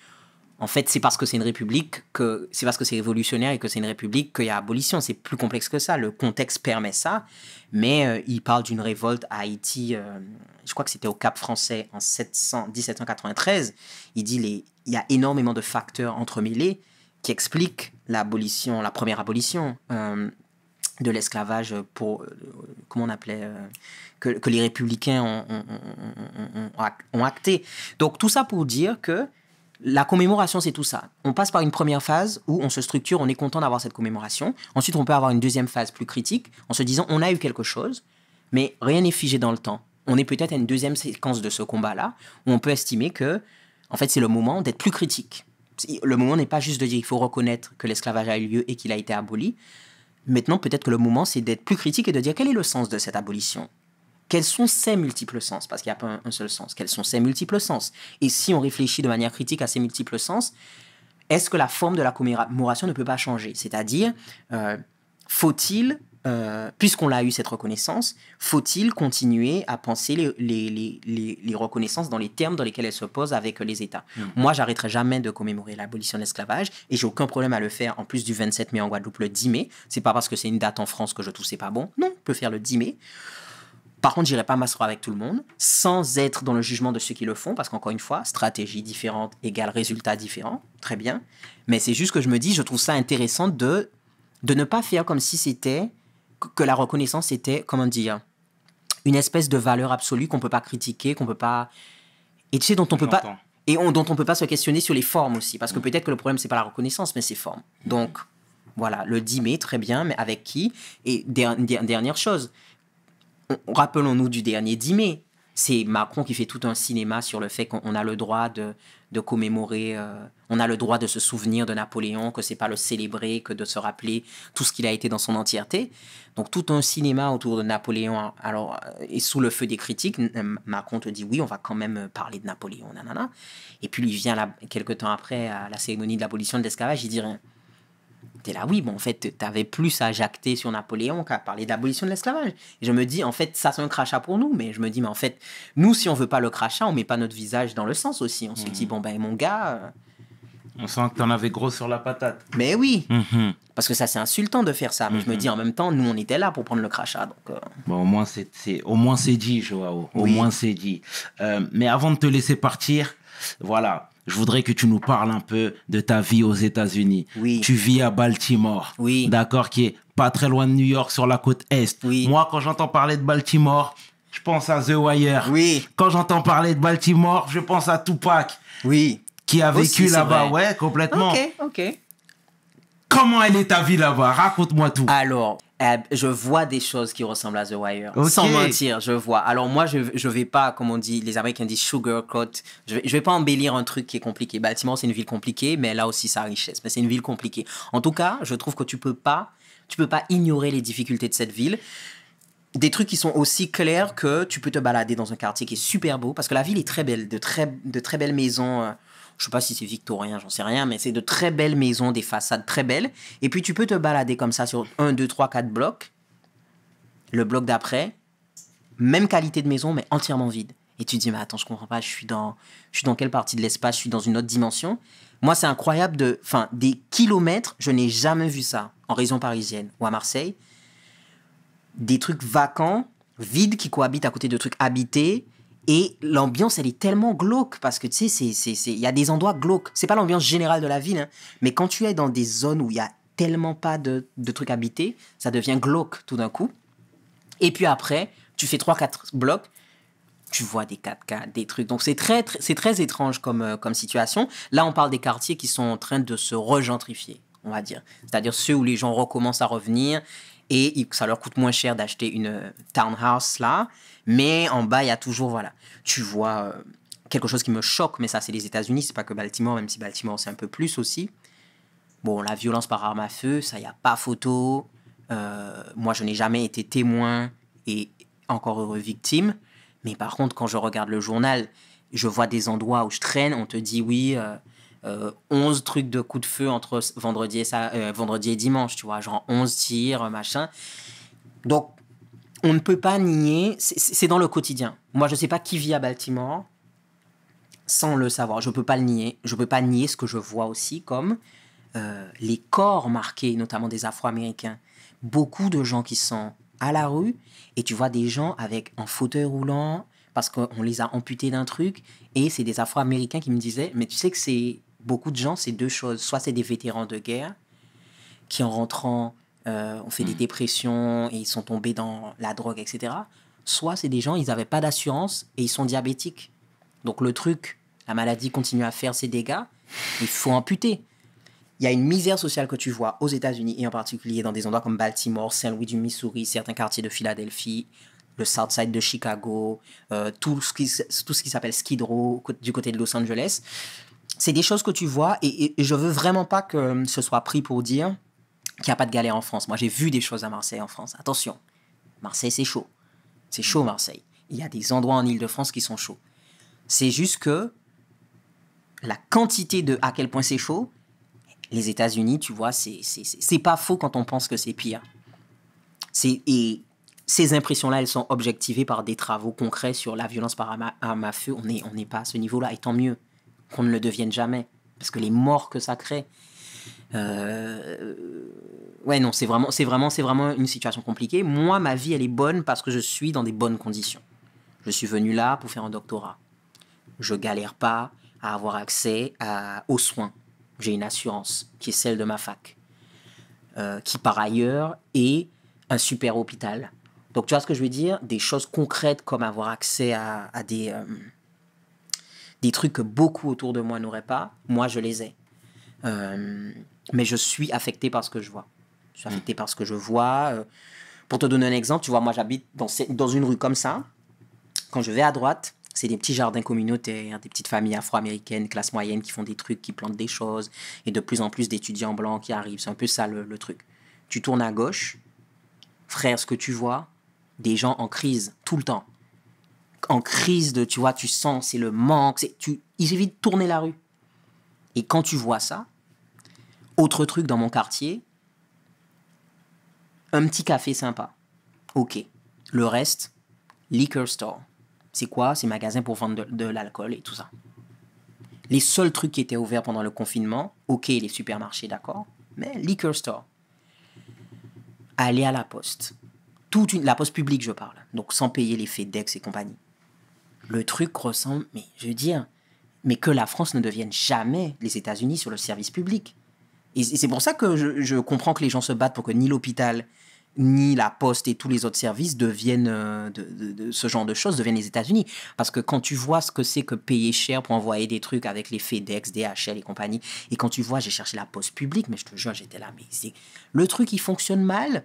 Speaker 2: en fait, c'est parce que c'est une république, que c'est parce que c'est révolutionnaire et que c'est une république qu'il y a abolition. C'est plus complexe que ça. Le contexte permet ça, mais euh, il parle d'une révolte à Haïti, euh, je crois que c'était au Cap français en 1793. Il dit les, il y a énormément de facteurs entremêlés qui expliquent l'abolition, la première abolition. Euh, de l'esclavage pour euh, comment on appelait euh, que, les républicains ont, acté. Donc tout ça pour dire que la commémoration c'est tout ça. On passe par une première phase où on se structure, on est content d'avoir cette commémoration. Ensuite on peut avoir une deuxième phase plus critique en se disant on a eu quelque chose, mais rien n'est figé dans le temps. On est peut-être à une deuxième séquence de ce combat-là où on peut estimer que en fait c'est le moment d'être plus critique. Le moment n'est pas juste de dire il faut reconnaître que l'esclavage a eu lieu et qu'il a été aboli, Maintenant, peut-être que le moment, c'est d'être plus critique et de dire quel est le sens de cette abolition quels sont ses multiples sens Parce qu'il n'y a pas un, seul sens. Quels sont ses multiples sens Et si on réfléchit de manière critique à ces multiples sens, est-ce que la forme de la commémoration ne peut pas changer C'est-à-dire, euh, faut-il euh, puisqu'on a eu cette reconnaissance, faut-il continuer à penser les, reconnaissances dans les termes dans lesquels elles se posent avec les États mm. Moi, j'arrêterai jamais de commémorer l'abolition de l'esclavage et j'ai aucun problème à le faire en plus du 27 mai en Guadeloupe le 10 mai. C'est pas parce que c'est une date en France que je trouve c'est pas bon. Non, on peut faire le 10 mai. Par contre, j'irai pas m'asseoir avec tout le monde sans être dans le jugement de ceux qui le font, parce qu'encore une fois, stratégie différente égale résultat différent. Très bien. Mais c'est juste que je me dis, je trouve ça intéressant de, de ne pas faire comme si c'était que la reconnaissance était, comment dire, une espèce de valeur absolue qu'on peut pas critiquer, qu'on peut pas. Et tu dont on peut pas. Et dont on peut pas se questionner sur les formes aussi. Parce que mm. peut-être que le problème, n'est pas la reconnaissance, mais ses formes. Mm. Donc, voilà, le 10 mai, très bien, mais avec qui Et dernière chose, rappelons-nous du dernier 10 mai. C'est Macron qui fait tout un cinéma sur le fait qu'on a le droit de, de commémorer. Euh, on a le droit de se souvenir de Napoléon, que c'est pas le célébrer que de se rappeler tout ce qu'il a été dans son entièreté. Donc tout un cinéma autour de Napoléon, alors est euh, sous le feu des critiques. Euh, Macron te dit oui, on va quand même parler de Napoléon, Et puis il vient là, quelques temps après à la cérémonie de l'abolition de l'esclavage, il dit rien là, oui, bon, en fait, t'avais plus à jacter sur Napoléon qu'à parler d'abolition de l'esclavage. Et je me dis, en fait, ça c'est un crachat pour nous, mais je me dis, mais en fait, nous, si on veut pas le crachat, on met pas notre visage dans le sens aussi. On se mhm. dit, bon, ben, mon gars. Euh,
Speaker 1: on sent que t'en avais gros sur la patate. Mais oui, mhm.
Speaker 2: parce que ça c'est insultant de faire ça. Mais je me mhm. dis en même temps, nous on était là pour prendre le crachat. Donc,
Speaker 1: euh. au moins c'est au moins c'est dit, Joao. Au moins c'est dit. Euh, mais avant de te laisser partir, voilà, je voudrais que tu nous parles un peu de ta vie aux États-Unis. Oui. Tu vis à Baltimore. Oui. D'accord, qui est pas très loin de New York, sur la côte Est. Oui. Moi, quand j'entends parler de Baltimore, je pense à The Wire. Oui. Quand j'entends parler de Baltimore, je pense à Tupac. Oui. Qui a vécu là-bas. Ouais, complètement. Ok, ok. Comment elle est ta vie là-bas Raconte-moi tout. Alors, eh, je vois des choses qui ressemblent à The Wire. Sans mentir,
Speaker 2: je vois. Alors moi, je ne vais pas, comme on dit, les Américains disent sugarcoat. Je ne vais, pas embellir un truc qui est compliqué. Baltimore, c'est une ville compliquée, mais elle là aussi, sa richesse. Mais c'est une ville compliquée. En tout cas, je trouve que tu peux pas, tu peux pas ignorer les difficultés de cette ville. Des trucs qui sont aussi clairs que tu peux te balader dans un quartier qui est super beau, parce que la ville est très belle, de très, de très belles maisons euh, je sais pas si c'est victorien, j'en sais rien, mais c'est de très belles maisons, des façades très belles. Et puis tu peux te balader comme ça sur 1, 2, 3, 4 blocs. Le bloc d'après, même qualité de maison, mais entièrement vide. Et tu dis, mais attends, je comprends pas, je suis dans, je suis dans quelle partie de l'espace, je suis dans une autre dimension. Moi, c'est incroyable de, enfin, des kilomètres, je n'ai jamais vu ça en région parisienne ou à Marseille. Des trucs vacants, vides qui cohabitent à côté de trucs habités et l'ambiance, elle est tellement glauque parce que tu sais, il y a des endroits glauques. C'est pas l'ambiance générale de la ville, hein. mais quand tu es dans des zones où il y a tellement pas de, trucs habités, ça devient glauque tout d'un coup. Et puis après, tu fais 3-4 blocs, tu vois des 4K, des trucs. Donc c'est très, c'est très étrange comme, euh, comme situation. Là, on parle des quartiers qui sont en train de se regentrifier, on va dire. C'est-à-dire ceux où les gens recommencent à revenir et ça leur coûte moins cher d'acheter une euh, townhouse là. Mais en bas, il y a toujours, voilà, tu vois euh, quelque chose qui me choque, mais ça, c'est les États-Unis, c'est pas que Baltimore, même si Baltimore, c'est un peu plus aussi. Bon, la violence par arme à feu, ça, il n'y a pas photo. Euh, moi, je n'ai jamais été témoin et encore heureux victime. Mais par contre, quand je regarde le journal, je vois des endroits où je traîne, on te dit oui, 11 euh, trucs de coups de feu entre vendredi et, ça, vendredi et dimanche, tu vois, genre 11 tirs, machin. Donc, on ne peut pas nier, c'est dans le quotidien. Moi, je ne sais pas qui vit à Baltimore sans le savoir. Je ne peux pas le nier. Je ne peux pas nier ce que je vois aussi comme euh, les corps marqués, notamment des Afro-Américains. Beaucoup de gens qui sont à la rue et tu vois des gens avec un fauteuil roulant parce qu'on les a amputés d'un truc et c'est des Afro-Américains qui me disaient, mais tu sais que c'est beaucoup de gens, c'est deux choses. Soit c'est des vétérans de guerre qui en rentrant euh, ont fait des mm. dépressions et ils sont tombés dans la drogue, etc. Soit c'est des gens, ils n'avaient pas d'assurance et ils sont diabétiques. Donc le truc, la maladie continue à faire ses dégâts, il faut amputer. Il y a une misère sociale que tu vois aux États-Unis et en particulier dans des endroits comme Baltimore, Saint-Louis du Missouri, certains quartiers de Philadelphie, le South Side de Chicago, euh, tout ce qui, s'appelle Skid Row du côté de Los Angeles. C'est des choses que tu vois et, je et je veux vraiment pas que ce soit pris pour dire qu'il n'y a pas de galère en France. Moi, j'ai vu des choses à Marseille en France. Attention, Marseille, c'est chaud. C'est chaud, mm. Marseille. Il y a des endroits en Ile-de-France qui sont chauds. C'est juste que la quantité de à quel point c'est chaud, les États-Unis, tu vois, c'est pas faux quand on pense que c'est pire. Et ces impressions-là, elles sont objectivées par des travaux concrets sur la violence par arme à feu. On n'est pas à ce niveau-là, et tant mieux qu'on ne le devienne jamais. Parce que les morts que ça crée, euh, ouais, non, c'est vraiment, c'est vraiment, c'est vraiment une situation compliquée. Moi, ma vie, elle est bonne parce que je suis dans des bonnes conditions. Je suis venu là pour faire un doctorat. Je galère pas à avoir accès à, aux soins. J'ai une assurance qui est celle de ma fac, euh, qui par ailleurs est un super hôpital. Donc, tu vois ce que je veux dire Des choses concrètes comme avoir accès à, des, euh, des trucs que beaucoup autour de moi n'auraient pas, moi, je les ai. Euh, mais je suis affecté par ce que je vois. Je suis affecté par ce que je vois. Euh. pour te donner un exemple, tu vois, moi j'habite dans, une rue comme ça. Quand je vais à droite, c'est des petits jardins communautaires, des petites familles afro-américaines, classe moyenne qui font des trucs, qui plantent des choses, et de plus en plus d'étudiants blancs qui arrivent. C'est un peu ça le, truc. Tu tournes à gauche, frère, ce que tu vois, des gens en crise tout le temps. En crise de, tu vois, tu sens, c'est le manque. Tu, ils évitent de tourner la rue. Et quand tu vois ça, autre truc dans mon quartier, un petit café sympa. Ok. Le reste, liquor store. C'est quoi Ces magasins pour vendre de, l'alcool et tout ça. Les seuls trucs qui étaient ouverts pendant le confinement, ok, les supermarchés, d'accord, mais liquor store. Aller à la poste. Toute une, la poste publique, je parle. Donc sans payer les FedEx et compagnie. Le truc ressemble, mais je veux dire, mais que la France ne devienne jamais les États-Unis sur le service public. Et c'est pour ça que je, comprends que les gens se battent pour que ni l'hôpital, ni la poste et tous les autres services deviennent euh, de, ce genre de choses deviennent les États-Unis parce que quand tu vois ce que c'est que payer cher pour envoyer des trucs avec les FedEx, DHL et compagnie et quand tu vois j'ai cherché la poste publique mais je te jure j'étais là mais c'est le truc il fonctionne mal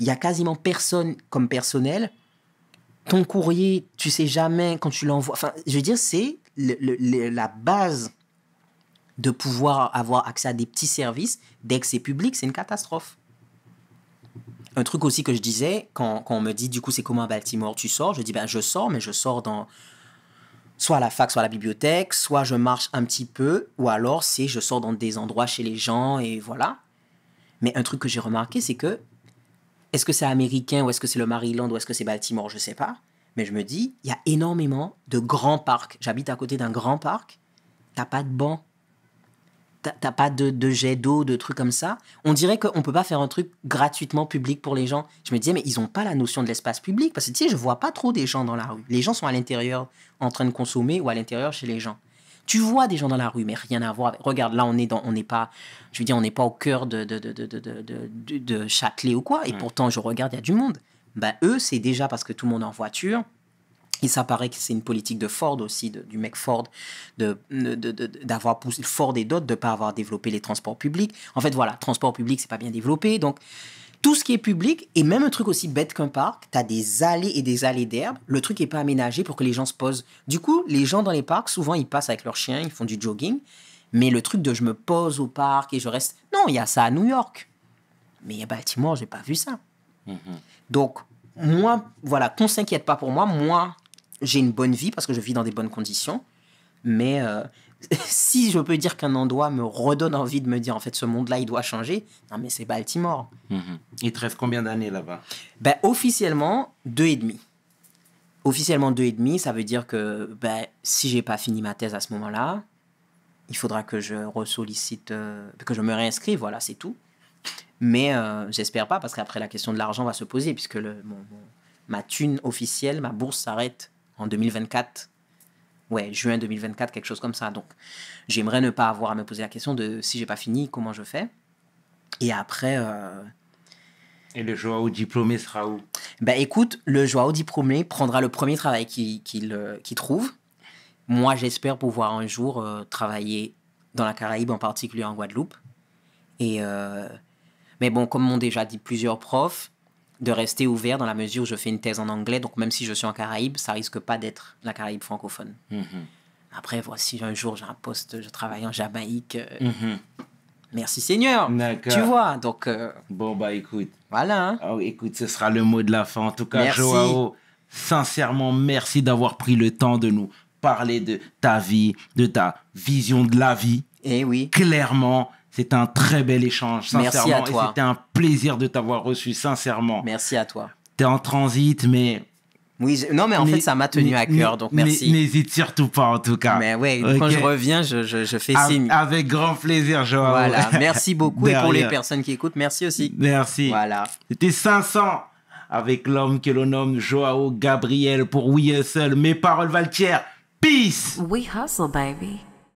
Speaker 2: il y a quasiment personne comme personnel ton courrier tu sais jamais quand tu l'envoies enfin je veux dire c'est la base de pouvoir avoir accès à des petits services dès que c'est public, c'est une catastrophe. Un truc aussi que je disais, quand, on me dit du coup c'est comment à Baltimore, tu sors, je dis ben je sors, mais je sors dans soit à la fac, soit à la bibliothèque, soit je marche un petit peu, ou alors c'est je sors dans des endroits chez les gens et voilà. Mais un truc que j'ai remarqué, c'est que est-ce que c'est américain ou est-ce que c'est le Maryland ou est-ce que c'est Baltimore, je sais pas. Mais je me dis, il y a énormément de grands parcs. J'habite à côté d'un grand parc. T'as pas de banc t'as pas de, de jet d'eau, de trucs comme ça. On dirait qu'on peut pas faire un truc gratuitement public pour les gens. Je me disais, mais ils ont pas la notion de l'espace public parce que tu sais, je vois pas trop des gens dans la rue. Les gens sont à l'intérieur en train de consommer ou à l'intérieur chez les gens. Tu vois des gens dans la rue, mais rien à voir. Regarde, là, on est dans, on n'est pas, je veux on n'est pas au cœur de de, de, de, de Châtelet ou quoi. Et pourtant, je regarde, il y a du monde. Ben, eux, c'est déjà parce que tout le monde est en voiture, et ça paraît que c'est une politique de Ford aussi, de, du mec Ford, d'avoir de, de, poussé Ford et d'autres de ne pas avoir développé les transports publics. En fait, voilà, transport public, c'est pas bien développé. Donc, tout ce qui est public, et même un truc aussi bête qu'un parc, tu as des allées et des allées d'herbe, le truc n'est pas aménagé pour que les gens se posent. Du coup, les gens dans les parcs, souvent, ils passent avec leurs chiens, ils font du jogging, mais le truc de je me pose au parc et je reste... Non, il y a ça à New York. Mais à Baltimore, j'ai pas vu ça. Mm-hmm. Donc, moi, voilà, qu'on s'inquiète pas pour moi, moi, j'ai une bonne vie parce que je vis dans des bonnes conditions. Mais euh, [LAUGHS] si je peux dire qu'un endroit me redonne envie de me dire en fait ce monde-là il doit changer, non mais c'est Baltimore. Mhm. Il te reste combien d'années là-bas ben, Officiellement, deux et demi. Officiellement deux et demi, ça veut dire que ben, si j'ai pas fini ma thèse à ce moment-là, il faudra que je euh, que je me réinscrive, voilà, c'est tout. Mais euh, j'espère pas parce qu'après la question de l'argent va se poser puisque le, ma thune officielle, ma bourse s'arrête en 2024. Ouais, juin 2024, quelque chose comme ça. Donc, j'aimerais ne pas avoir à me poser la question de si j'ai pas fini, comment je fais. Et après. Euh, Et le au diplômé sera où Bah écoute, le au diplômé prendra le premier travail qu'il euh, trouve. Moi, j'espère pouvoir un jour euh, travailler dans la Caraïbe, en particulier en Guadeloupe. Et, Mais bon, comme m'ont déjà dit plusieurs profs, de rester ouvert dans la mesure où je fais une thèse en anglais, donc même si je suis en Caraïbe, ça risque pas d'être la Caraïbe francophone. Mm-hmm. Après, voici un jour j'ai un poste, je travaille en Jamaïque. Euh,
Speaker 1: mm-hmm. Merci Seigneur. Tu vois, donc. Euh, bon, bah écoute. Voilà. Hein. Ah écoute, ce sera le mot de la fin. En tout cas, Joao, sincèrement, merci d'avoir pris le temps de nous parler de ta vie, de ta vision de la vie. Eh oui. Clairement c'était un très bel échange, sincèrement. Merci à toi. c'était un plaisir de t'avoir reçu, sincèrement. Merci à toi. T'es en transit, mais oui, non, mais en fait, ça m'a tenu à cœur, donc merci. N'hésite surtout pas, en tout cas. Mais oui, quand je reviens, je, fais signe. avec grand plaisir, Joao. Voilà, [LAUGHS] merci beaucoup. et pour les personnes qui écoutent, merci aussi. Merci. Voilà. C'était 500 avec l'homme que l'on nomme Joao Gabriel pour We Hustle. Mes paroles valent Peace! We hustle, baby.